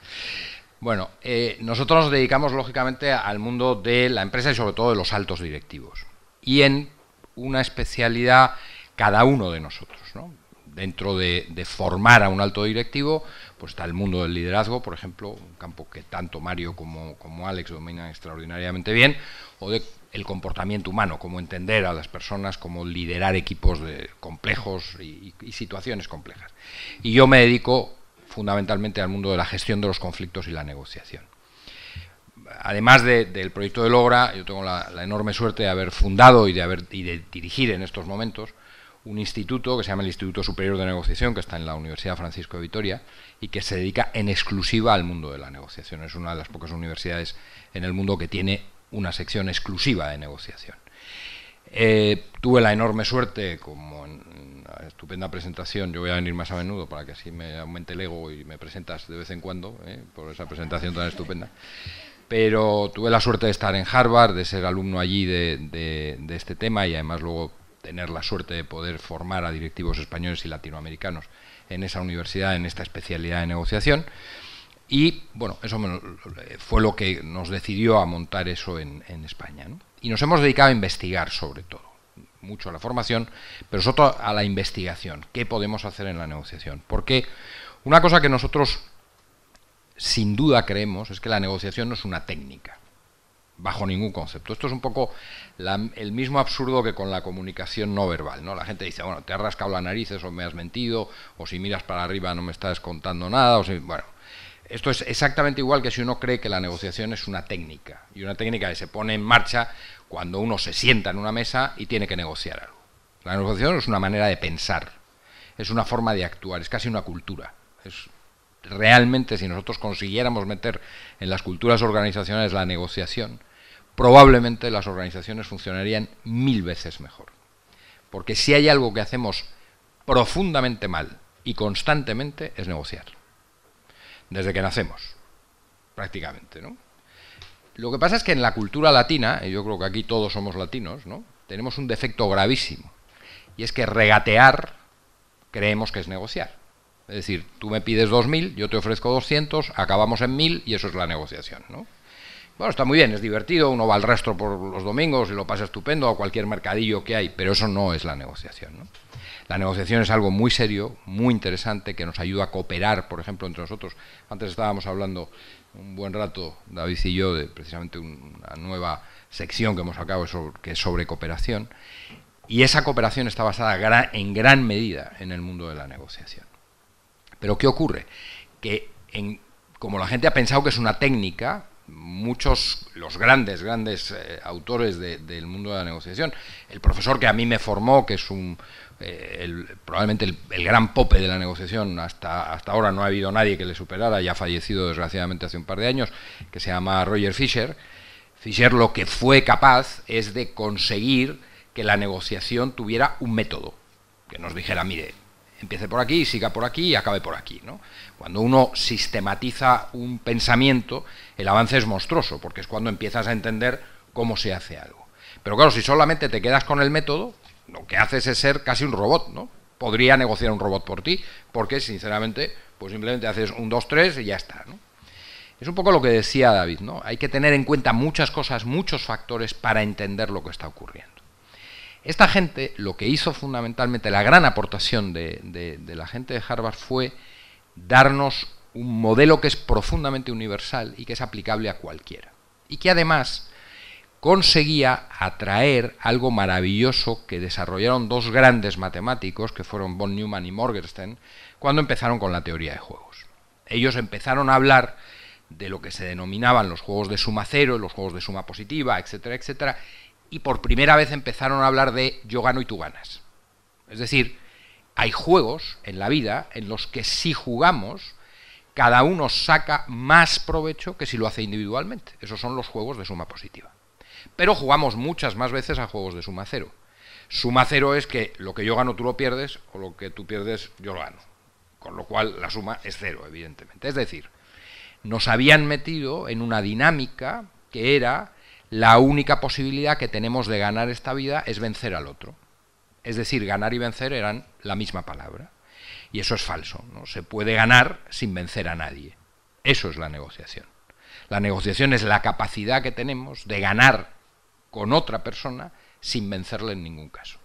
Bueno, eh, nosotros nos dedicamos lógicamente al mundo de la empresa y sobre todo de los altos directivos. Y en una especialidad cada uno de nosotros. ¿no? Dentro de, formar a un alto directivo, pues está el mundo del liderazgo, por ejemplo, un campo que tanto Mario como, Alex dominan extraordinariamente bien, o de el comportamiento humano, cómo entender a las personas, cómo liderar equipos de, complejos y situaciones complejas. Y yo me dedico fundamentalmente al mundo de la gestión de los conflictos y la negociación. Además del proyecto de Logra, yo tengo la, enorme suerte de haber fundado y de, haber, y de dirigir en estos momentos un instituto que se llama el Instituto Superior de Negociación, que está en la Universidad Francisco de Vitoria, y que se dedica en exclusiva al mundo de la negociación. Es una de las pocas universidades en el mundo que tiene una sección exclusiva de negociación. Eh, tuve la enorme suerte, como en estupenda presentación. Yo voy a venir más a menudo para que así me aumente el ego y me presentas de vez en cuando ¿eh? por esa presentación tan estupenda. Pero tuve la suerte de estar en Harvard, de ser alumno allí de, este tema y además luego tener la suerte de poder formar a directivos españoles y latinoamericanos en esa universidad, en esta especialidad de negociación. Y bueno, eso fue lo que nos decidió a montar eso en, España. Y nos hemos dedicado a investigar sobre todo mucho a la formación, pero es otro a la investigación. ¿Qué podemos hacer en la negociación? Porque una cosa que nosotros sin duda creemos es que la negociación no es una técnica, bajo ningún concepto. Esto es un poco el mismo absurdo que con la comunicación no verbal. ¿no? La gente dice, bueno, te has rascado la nariz, eso me has mentido, o si miras para arriba no me estás contando nada, o si, bueno, esto es exactamente igual que si uno cree que la negociación es una técnica, y una técnica que se pone en marcha cuando uno se sienta en una mesa y tiene que negociar algo. La negociación es una manera de pensar, es una forma de actuar, es casi una cultura. Es, realmente si nosotros consiguiéramos meter en las culturas organizacionales la negociación, probablemente las organizaciones funcionarían mil veces mejor. Porque si hay algo que hacemos profundamente mal y constantemente es negociar desde que nacemos, prácticamente, ¿no? Lo que pasa es que en la cultura latina, y yo creo que aquí todos somos latinos, ¿no? Tenemos un defecto gravísimo. Y es que regatear creemos que es negociar. Es decir, tú me pides 2.000, yo te ofrezco 200, acabamos en 1.000 y eso es la negociación, ¿no? Bueno, está muy bien, es divertido, uno va al rastro por los domingos y lo pasa estupendo a cualquier mercadillo que hay, pero eso no es la negociación, ¿no? La negociación es algo muy serio, muy interesante, que nos ayuda a cooperar, por ejemplo, entre nosotros. Antes estábamos hablando un buen rato, David y yo, de precisamente una nueva sección que hemos sacado que es sobre cooperación. Y esa cooperación está basada en gran medida en el mundo de la negociación. Pero ¿qué ocurre? Que en, como la gente ha pensado que es una técnica, muchos, los grandes, grandes eh, autores del mundo de la negociación. El profesor que a mí me formó, que es un, eh, probablemente el, gran pope de la negociación, hasta, hasta ahora no ha habido nadie que le superara, ya ha fallecido desgraciadamente hace un par de años, que se llama Roger Fisher. Fisher lo que fue capaz es de conseguir que la negociación tuviera un método, que nos dijera, mire, empiece por aquí, siga por aquí y acabe por aquí. ¿no? Cuando uno sistematiza un pensamiento, el avance es monstruoso, porque es cuando empiezas a entender cómo se hace algo. Pero claro, si solamente te quedas con el método, lo que haces es ser casi un robot, ¿no? Podría negociar un robot por ti, porque sinceramente, pues simplemente haces un dos tres y ya está, Es un poco lo que decía David, ¿no? Hay que tener en cuenta muchas cosas, muchos factores para entender lo que está ocurriendo. Esta gente lo que hizo fundamentalmente, la gran aportación de, la gente de Harvard fue darnos un modelo que es profundamente universal y que es aplicable a cualquiera. Y que además conseguía atraer algo maravilloso que desarrollaron dos grandes matemáticos, que fueron von Neumann y Morgenstern, cuando empezaron con la teoría de juegos. Ellos empezaron a hablar de lo que se denominaban los juegos de suma cero, los juegos de suma positiva, etcétera, etcétera, y por primera vez empezaron a hablar de yo gano y tú ganas. Es decir, hay juegos en la vida en los que si jugamos, cada uno saca más provecho que si lo hace individualmente. Esos son los juegos de suma positiva. Pero jugamos muchas más veces a juegos de suma cero. Suma cero es que lo que yo gano tú lo pierdes o lo que tú pierdes yo lo gano. Con lo cual la suma es cero, evidentemente. Es decir, nos habían metido en una dinámica que era la única posibilidad que tenemos de ganar esta vida es vencer al otro. Es decir, ganar y vencer eran la misma palabra. Y eso es falso. No se puede ganar sin vencer a nadie. Eso es la negociación. La negociación es la capacidad que tenemos de ganar con otra persona sin vencerle en ningún caso.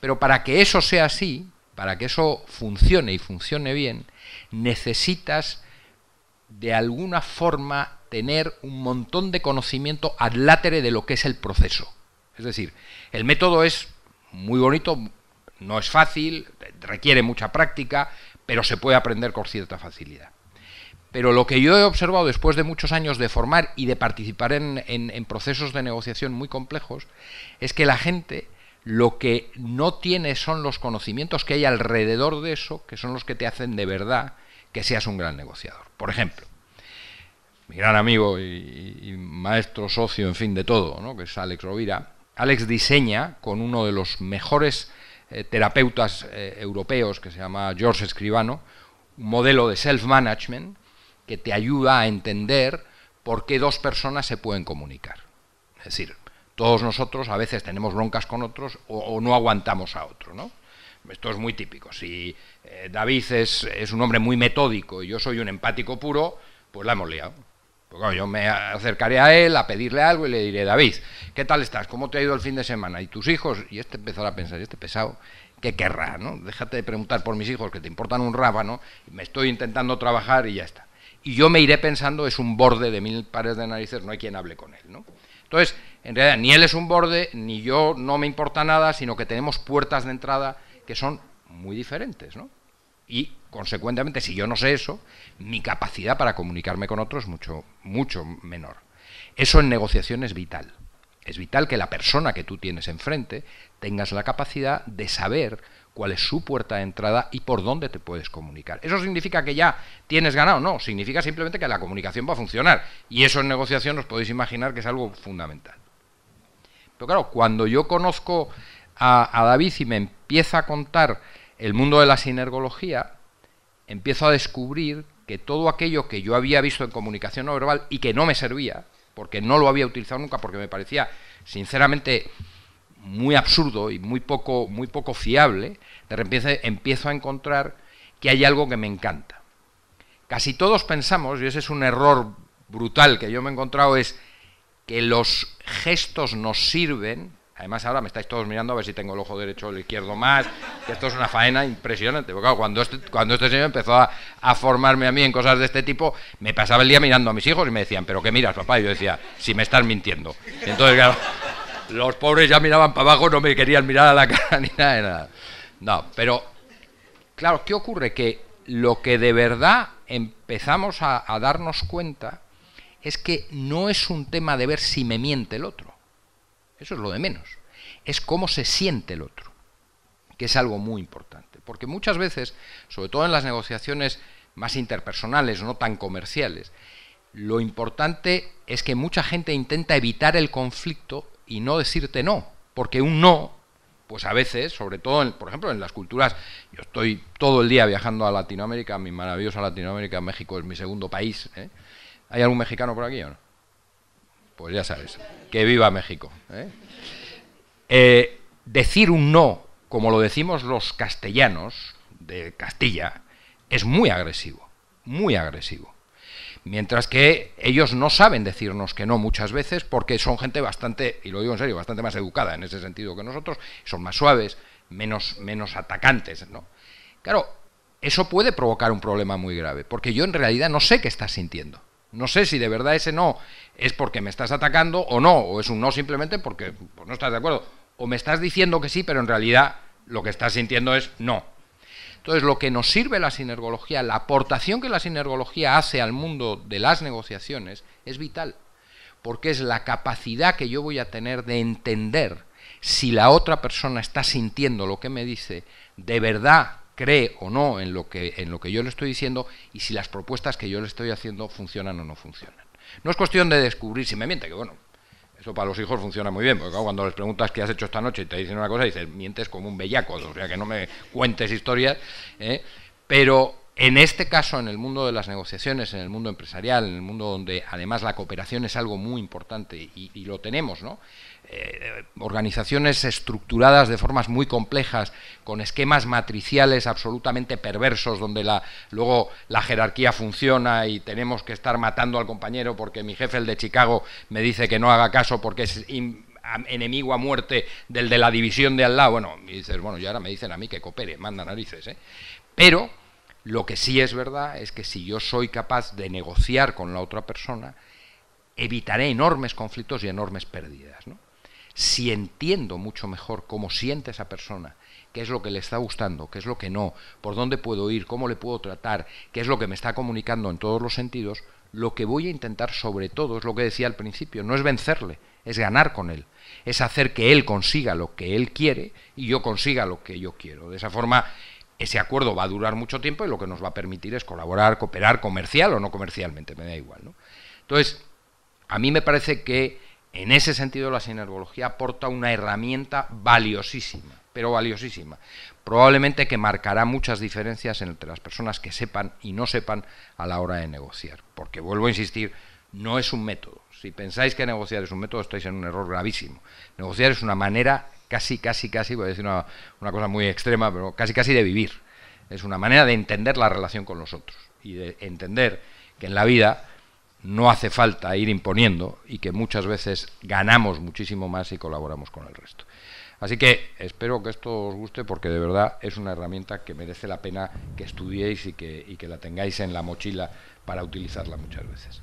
Pero para que eso sea así, para que eso funcione y funcione bien, necesitas de alguna forma tener un montón de conocimiento ad de lo que es el proceso. Es decir, el método es muy bonito, no es fácil, requiere mucha práctica, pero se puede aprender con cierta facilidad. Pero lo que yo he observado después de muchos años de formar y de participar en procesos de negociación muy complejos es que la gente lo que no tiene son los conocimientos que hay alrededor de eso, que son los que te hacen de verdad que seas un gran negociador. Por ejemplo, mi gran amigo y, maestro, socio, en fin, de todo, ¿no? que es Alex Rovira, Alex diseña con uno de los mejores eh, terapeutas eh, europeos, que se llama George Escribano, un modelo de self-management que te ayuda a entender por qué dos personas se pueden comunicar. Es decir, todos nosotros a veces tenemos broncas con otros o, no aguantamos a otro, ¿no? Esto es muy típico. Si eh, David es, es un hombre muy metódico y yo soy un empático puro, pues la hemos liado. Pues, yo me acercaré a él a pedirle algo y le diré, David, ¿qué tal estás? ¿Cómo te ha ido el fin de semana? ¿Y tus hijos? Y este empezará a pensar, y este pesado, ¿qué querrá? ¿no? Déjate de preguntar por mis hijos, que te importan un rábano, me estoy intentando trabajar y ya está. Y yo me iré pensando, es un borde de mil pares de narices, no hay quien hable con él. ¿no? Entonces, en realidad, ni él es un borde, ni yo no me importa nada, sino que tenemos puertas de entrada que son muy diferentes. ¿no? y consecuentemente si yo no sé eso, mi capacidad para comunicarme con otros es mucho, mucho menor. Eso en negociación es vital. Es vital que la persona que tú tienes enfrente tengas la capacidad de saber cuál es su puerta de entrada y por dónde te puedes comunicar. ¿Eso significa que ya tienes ganado? No, significa simplemente que la comunicación va a funcionar. Y eso en negociación os podéis imaginar que es algo fundamental. Pero claro, cuando yo conozco a, a David y me empieza a contar el mundo de la sinergología, empiezo a descubrir que todo aquello que yo había visto en comunicación no verbal y que no me servía, porque no lo había utilizado nunca, porque me parecía sinceramente muy absurdo y muy poco, muy poco fiable, de repente empiezo a encontrar que hay algo que me encanta. Casi todos pensamos, y ese es un error brutal que yo me he encontrado, es que los gestos nos sirven Además, ahora me estáis todos mirando a ver si tengo el ojo derecho o el izquierdo más, que esto es una faena impresionante. Porque cuando este, cuando este señor empezó a, formarme a mí en cosas de este tipo, me pasaba el día mirando a mis hijos y me decían, ¿pero qué miras, papá? Y yo decía, si me estás mintiendo. entonces, claro, los pobres ya miraban para abajo, no me querían mirar a la cara ni nada de nada. No, pero, claro, ¿qué ocurre? Que lo que de verdad empezamos a darnos cuenta es que no es un tema de ver si me miente el otro eso es lo de menos. Es cómo se siente el otro, que es algo muy importante. Porque muchas veces, sobre todo en las negociaciones más interpersonales, no tan comerciales, lo importante es que mucha gente intenta evitar el conflicto y no decirte no, porque un no, pues a veces, sobre todo, por ejemplo, en las culturas, yo estoy todo el día viajando a Latinoamérica, mi maravillosa Latinoamérica, México es mi segundo país. ¿eh? ¿Hay algún mexicano por aquí o no? pues ya sabes, que viva México. ¿eh? Eh, decir un no, como lo decimos los castellanos de Castilla, es muy agresivo, muy agresivo. Mientras que ellos no saben decirnos que no muchas veces porque son gente bastante, y lo digo en serio, bastante más educada en ese sentido que nosotros, son más suaves, menos, menos atacantes. ¿no? Claro, eso puede provocar un problema muy grave, porque yo en realidad no sé qué estás sintiendo. No sé si de verdad ese no es porque me estás atacando o no, o es un no simplemente porque pues, no estás de acuerdo, o me estás diciendo que sí, pero en realidad lo que estás sintiendo es no. Entonces, lo que nos sirve la sinergología, la aportación que la sinergología hace al mundo de las negociaciones, es vital, porque es la capacidad que yo voy a tener de entender si la otra persona está sintiendo lo que me dice, de verdad cree o no en lo, que, en lo que yo le estoy diciendo y si las propuestas que yo le estoy haciendo funcionan o no funcionan. No es cuestión de descubrir si me miente, que bueno, eso para los hijos funciona muy bien, porque cuando les preguntas qué has hecho esta noche y te dicen una cosa, dices, mientes como un bellaco, o sea, que no me cuentes historias, ¿eh? pero en este caso, en el mundo de las negociaciones, en el mundo empresarial, en el mundo donde además la cooperación es algo muy importante y, lo tenemos, ¿no? Eh, organizaciones estructuradas de formas muy complejas, con esquemas matriciales absolutamente perversos, donde luego la jerarquía funciona y tenemos que estar matando al compañero porque mi jefe, el de Chicago, me dice que no haga caso porque es enemigo a muerte del de la división de al lado. Bueno, y dices, bueno, y ahora me dicen a mí que coopere, manda narices, ¿eh? Pero lo que sí es verdad es que si yo soy capaz de negociar con la otra persona, evitaré enormes conflictos y enormes pérdidas. Si entiendo mucho mejor cómo siente esa persona, qué es lo que le está gustando, qué es lo que no, por dónde puedo ir, cómo le puedo tratar, qué es lo que me está comunicando en todos los sentidos, lo que voy a intentar sobre todo es lo que decía al principio, no es vencerle, es ganar con él, es hacer que él consiga lo que él quiere y yo consiga lo que yo quiero. De esa forma ese acuerdo va a durar mucho tiempo y lo que nos va a permitir es colaborar, cooperar comercial o no comercialmente, me da igual. ¿no? Entonces, a mí me parece que en ese sentido la sinergología aporta una herramienta valiosísima, pero valiosísima. Probablemente que marcará muchas diferencias entre las personas que sepan y no sepan a la hora de negociar. Porque vuelvo a insistir, no es un método. Si pensáis que negociar es un método, estáis en un error gravísimo. Negociar es una manera casi, casi, casi, voy a decir una, una cosa muy extrema, pero casi, casi de vivir. Es una manera de entender la relación con los otros y de entender que en la vida no hace falta ir imponiendo y que muchas veces ganamos muchísimo más si colaboramos con el resto. Así que espero que esto os guste porque de verdad es una herramienta que merece la pena que estudiéis y que, y que la tengáis en la mochila para utilizarla muchas veces.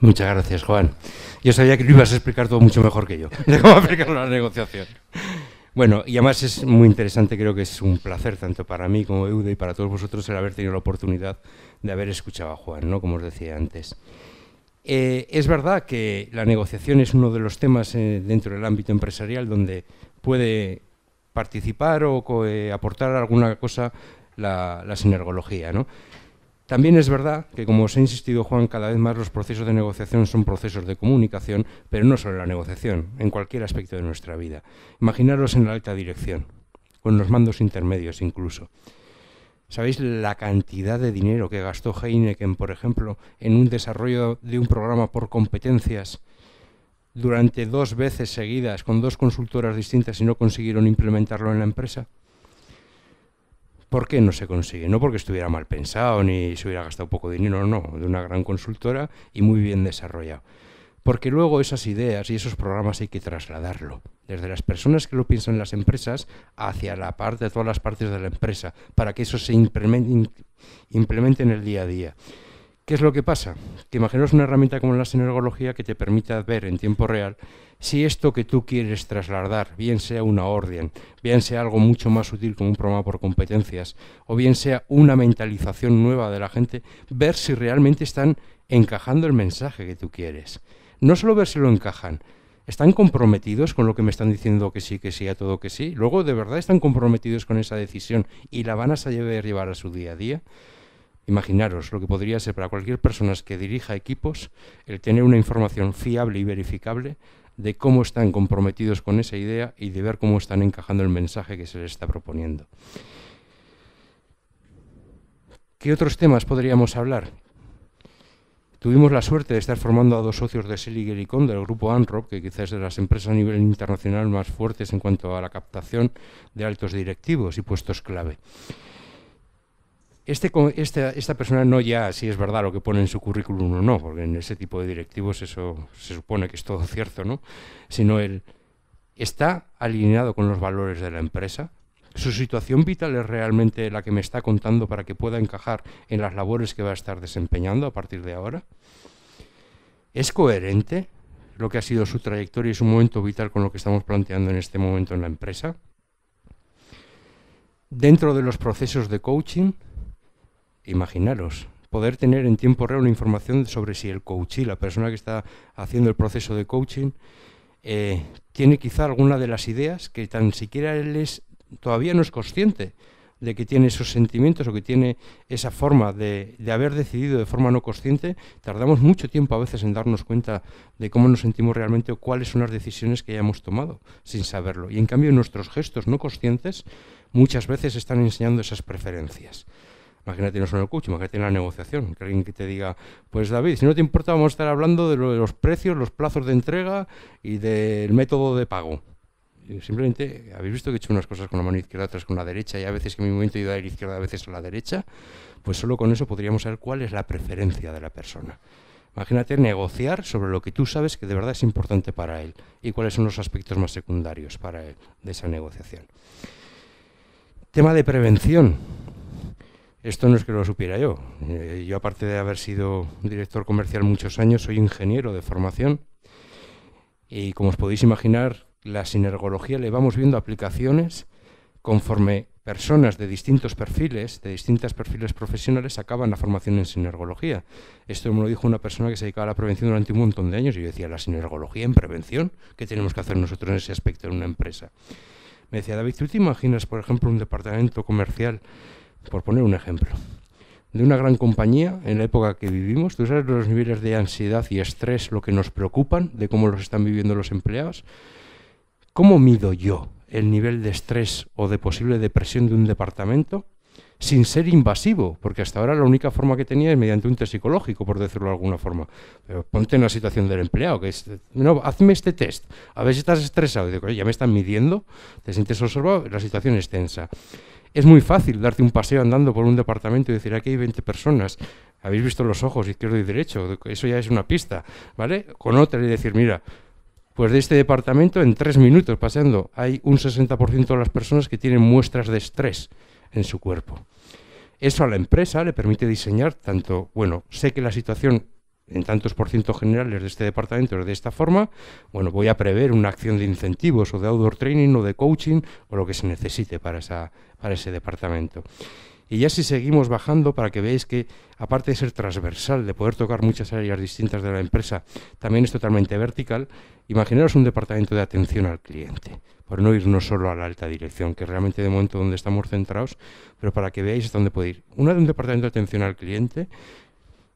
Muchas gracias, Juan. Yo sabía que lo ibas a explicar todo mucho mejor que yo, cómo aplicar una negociación. Bueno, y además es muy interesante, creo que es un placer tanto para mí como Eude y para todos vosotros el haber tenido la oportunidad de haber escuchado a Juan, ¿no? como os decía antes. Eh, es verdad que la negociación es uno de los temas eh, dentro del ámbito empresarial donde puede participar o eh, aportar alguna cosa la, la sinergología. ¿no? También es verdad que, como os he insistido, Juan, cada vez más los procesos de negociación son procesos de comunicación, pero no solo la negociación, en cualquier aspecto de nuestra vida. Imaginaros en la alta dirección, con los mandos intermedios incluso. ¿Sabéis la cantidad de dinero que gastó Heineken, por ejemplo, en un desarrollo de un programa por competencias durante dos veces seguidas con dos consultoras distintas y no consiguieron implementarlo en la empresa? ¿Por qué no se consigue? No porque estuviera mal pensado ni se hubiera gastado poco dinero, no, de una gran consultora y muy bien desarrollado. Porque luego esas ideas y esos programas hay que trasladarlo, desde las personas que lo piensan en las empresas hacia la parte, todas las partes de la empresa, para que eso se implemente en el día a día. ¿Qué es lo que pasa? Que imaginaos una herramienta como la sinergología que te permita ver en tiempo real si esto que tú quieres trasladar, bien sea una orden, bien sea algo mucho más útil como un programa por competencias, o bien sea una mentalización nueva de la gente, ver si realmente están encajando el mensaje que tú quieres. No solo ver si lo encajan, ¿Están comprometidos con lo que me están diciendo que sí, que sí, a todo que sí? ¿Luego de verdad están comprometidos con esa decisión y la van a llevar a su día a día? Imaginaros lo que podría ser para cualquier persona que dirija equipos el tener una información fiable y verificable de cómo están comprometidos con esa idea y de ver cómo están encajando el mensaje que se les está proponiendo. ¿Qué otros temas podríamos hablar? Tuvimos la suerte de estar formando a dos socios de silly y Con, del grupo ANROP, que quizás es de las empresas a nivel internacional más fuertes en cuanto a la captación de altos directivos y puestos clave. Este esta, persona no ya si es verdad lo que pone en su currículum o no, porque en ese tipo de directivos eso se supone que es todo cierto, ¿no? Sino él está alineado con los valores de la empresa, su situación vital es realmente la que me está contando para que pueda encajar en las labores que va a estar desempeñando a partir de ahora? ¿Es coherente lo que ha sido su trayectoria y su momento vital con lo que estamos planteando en este momento en la empresa? Dentro de los procesos de coaching, Imaginaros, poder tener en tiempo real una información sobre si el coachee, la persona que está haciendo el proceso de coaching, eh, tiene quizá alguna de las ideas que tan siquiera él todavía no es consciente de que tiene esos sentimientos o que tiene esa forma de, de, haber decidido de forma no consciente, tardamos mucho tiempo a veces en darnos cuenta de cómo nos sentimos realmente o cuáles son las decisiones que hayamos tomado sin saberlo. Y en cambio nuestros gestos no conscientes muchas veces están enseñando esas preferencias. Imagínate no solo el coach, imagínate en la negociación, que alguien que te diga, pues David, si no te importa vamos a estar hablando de, los precios, los plazos de entrega y del método de pago. simplemente habéis visto que he hecho unas cosas con la mano izquierda, otras con la derecha, y a veces que mi movimiento he ido a la izquierda, a veces a la derecha, pues solo con eso podríamos saber cuál es la preferencia de la persona. Imagínate negociar sobre lo que tú sabes que de verdad es importante para él y cuáles son los aspectos más secundarios para él de esa negociación. Tema de prevención. Esto no es que lo supiera yo. Eh, yo, aparte de haber sido director comercial muchos años, soy ingeniero de formación. Y como os podéis imaginar, la sinergología le vamos viendo aplicaciones conforme personas de distintos perfiles, de distintos perfiles profesionales, acaban la formación en sinergología. Esto me lo dijo una persona que se dedicaba a la prevención durante un montón de años y yo decía, ¿la sinergología en prevención? ¿Qué tenemos que hacer nosotros en ese aspecto en una empresa? Me decía, David, ¿tú te imaginas, por ejemplo, un departamento comercial por poner un ejemplo, de una gran compañía en la época que vivimos. ¿Tú sabes los niveles de ansiedad y estrés, lo que nos preocupan, de cómo los están viviendo los empleados? ¿Cómo mido yo el nivel de estrés o de posible depresión de un departamento sin ser invasivo, porque hasta ahora la única forma que tenía es mediante un test psicológico, por decirlo de alguna forma. Pero ponte en la situación del empleado, que es, no, hazme este test, a ver si estás estresado. digo, ya me están midiendo, te sientes observado, la situación es tensa. Es muy fácil darte un paseo andando por un departamento y decir, aquí hay 20 personas. Habéis visto los ojos, izquierdo y derecho. Eso ya es una pista, ¿vale? Con otra y decir, mira, pues de este departamento en tres minutos paseando hay un 60% de las personas que tienen muestras de estrés en su cuerpo. Eso a la empresa le permite diseñar tanto, bueno, sé que la situación en tantos por ciento generales de este departamento de esta forma, bueno, voy a prever una acción de incentivos o de outdoor training o de coaching o lo que se necesite para, esa, para ese departamento. Y ya si seguimos bajando, para que veáis que aparte de ser transversal, de poder tocar muchas áreas distintas de la empresa, también es totalmente vertical, imaginaros un departamento de atención al cliente, por no irnos solo a la alta dirección, que realmente de momento donde estamos centrados, pero para que veáis hasta dónde puede ir. Una de un departamento de atención al cliente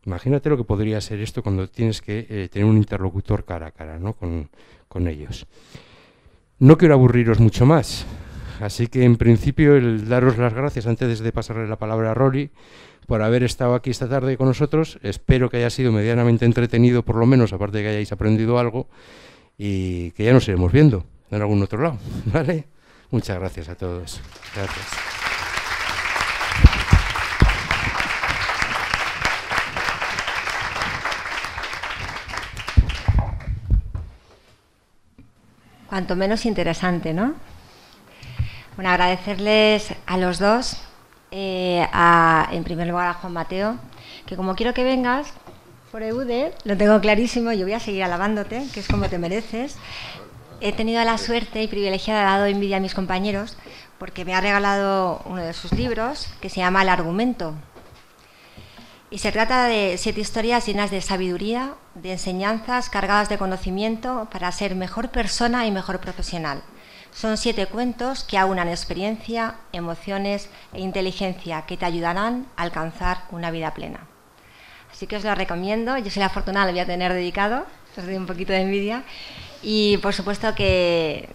Imagínate lo que podría ser esto cuando tienes que eh, tener un interlocutor cara a cara ¿no? con, ellos. No quiero aburriros mucho más, así que en principio el daros las gracias antes de pasarle la palabra a Rory por haber estado aquí esta tarde con nosotros. Espero que haya sido medianamente entretenido, por lo menos, aparte de que hayáis aprendido algo y que ya nos iremos viendo en algún otro lado. ¿Vale? Muchas gracias a todos. Gracias. cuanto menos interesante, ¿no? Bueno, agradecerles a los dos, eh, en primer lugar a Juan Mateo, que como quiero que vengas por EUDE, lo tengo clarísimo, yo voy a seguir alabándote, que es como te mereces. He tenido la suerte y privilegio de dado envidia a mis compañeros porque me ha regalado uno de sus libros que se llama El argumento, y se trata de siete historias llenas de sabiduría, de enseñanzas cargadas de conocimiento para ser mejor persona y mejor profesional. Son siete cuentos que aunan experiencia, emociones e inteligencia que te ayudarán a alcanzar una vida plena. Así que os lo recomiendo. Yo soy la afortunada, lo voy a tener dedicado. Os doy un poquito de envidia. Y por supuesto que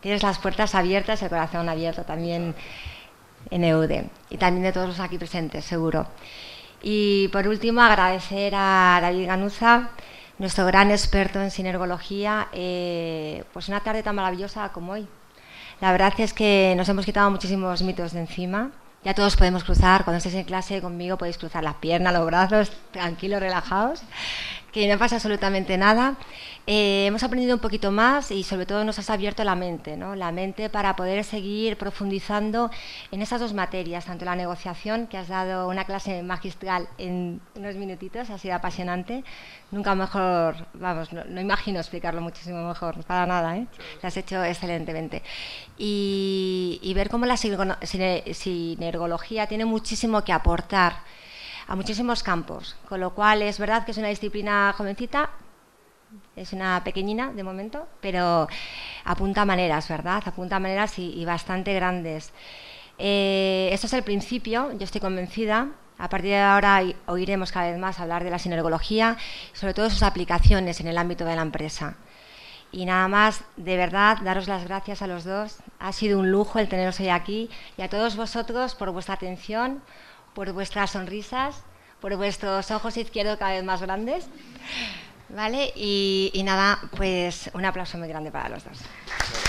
tienes las puertas abiertas, el corazón abierto también en EUDE Y también de todos los aquí presentes, seguro. Y por último, agradecer a David Ganuza, nuestro gran experto en sinergología, eh, pues una tarde tan maravillosa como hoy. La verdad es que nos hemos quitado muchísimos mitos de encima. Ya todos podemos cruzar, cuando estéis en clase conmigo podéis cruzar las piernas, los brazos, tranquilos, relajados, que no pasa absolutamente nada. Eh, hemos aprendido un poquito más y sobre todo nos has abierto la mente, ¿no? la mente para poder seguir profundizando en esas dos materias, tanto la negociación, que has dado una clase magistral en unos minutitos, ha sido apasionante, nunca mejor, vamos, no, imagino explicarlo muchísimo mejor, para nada, ¿eh? lo has hecho excelentemente. Y, y ver cómo la sinergología tiene muchísimo que aportar a muchísimos campos, con lo cual es verdad que es una disciplina jovencita, es una pequeñina de momento, pero apunta maneras, ¿verdad? Apunta maneras y, bastante grandes. Eh, esto es el principio, yo estoy convencida. A partir de ahora oiremos cada vez más hablar de la sinergología, sobre todo sus aplicaciones en el ámbito de la empresa. Y nada más, de verdad, daros las gracias a los dos. Ha sido un lujo el teneros hoy aquí y a todos vosotros por vuestra atención, por vuestras sonrisas, por vuestros ojos izquierdos cada vez más grandes. ¿Vale? Y, y nada, pues un aplauso muy grande para los dos.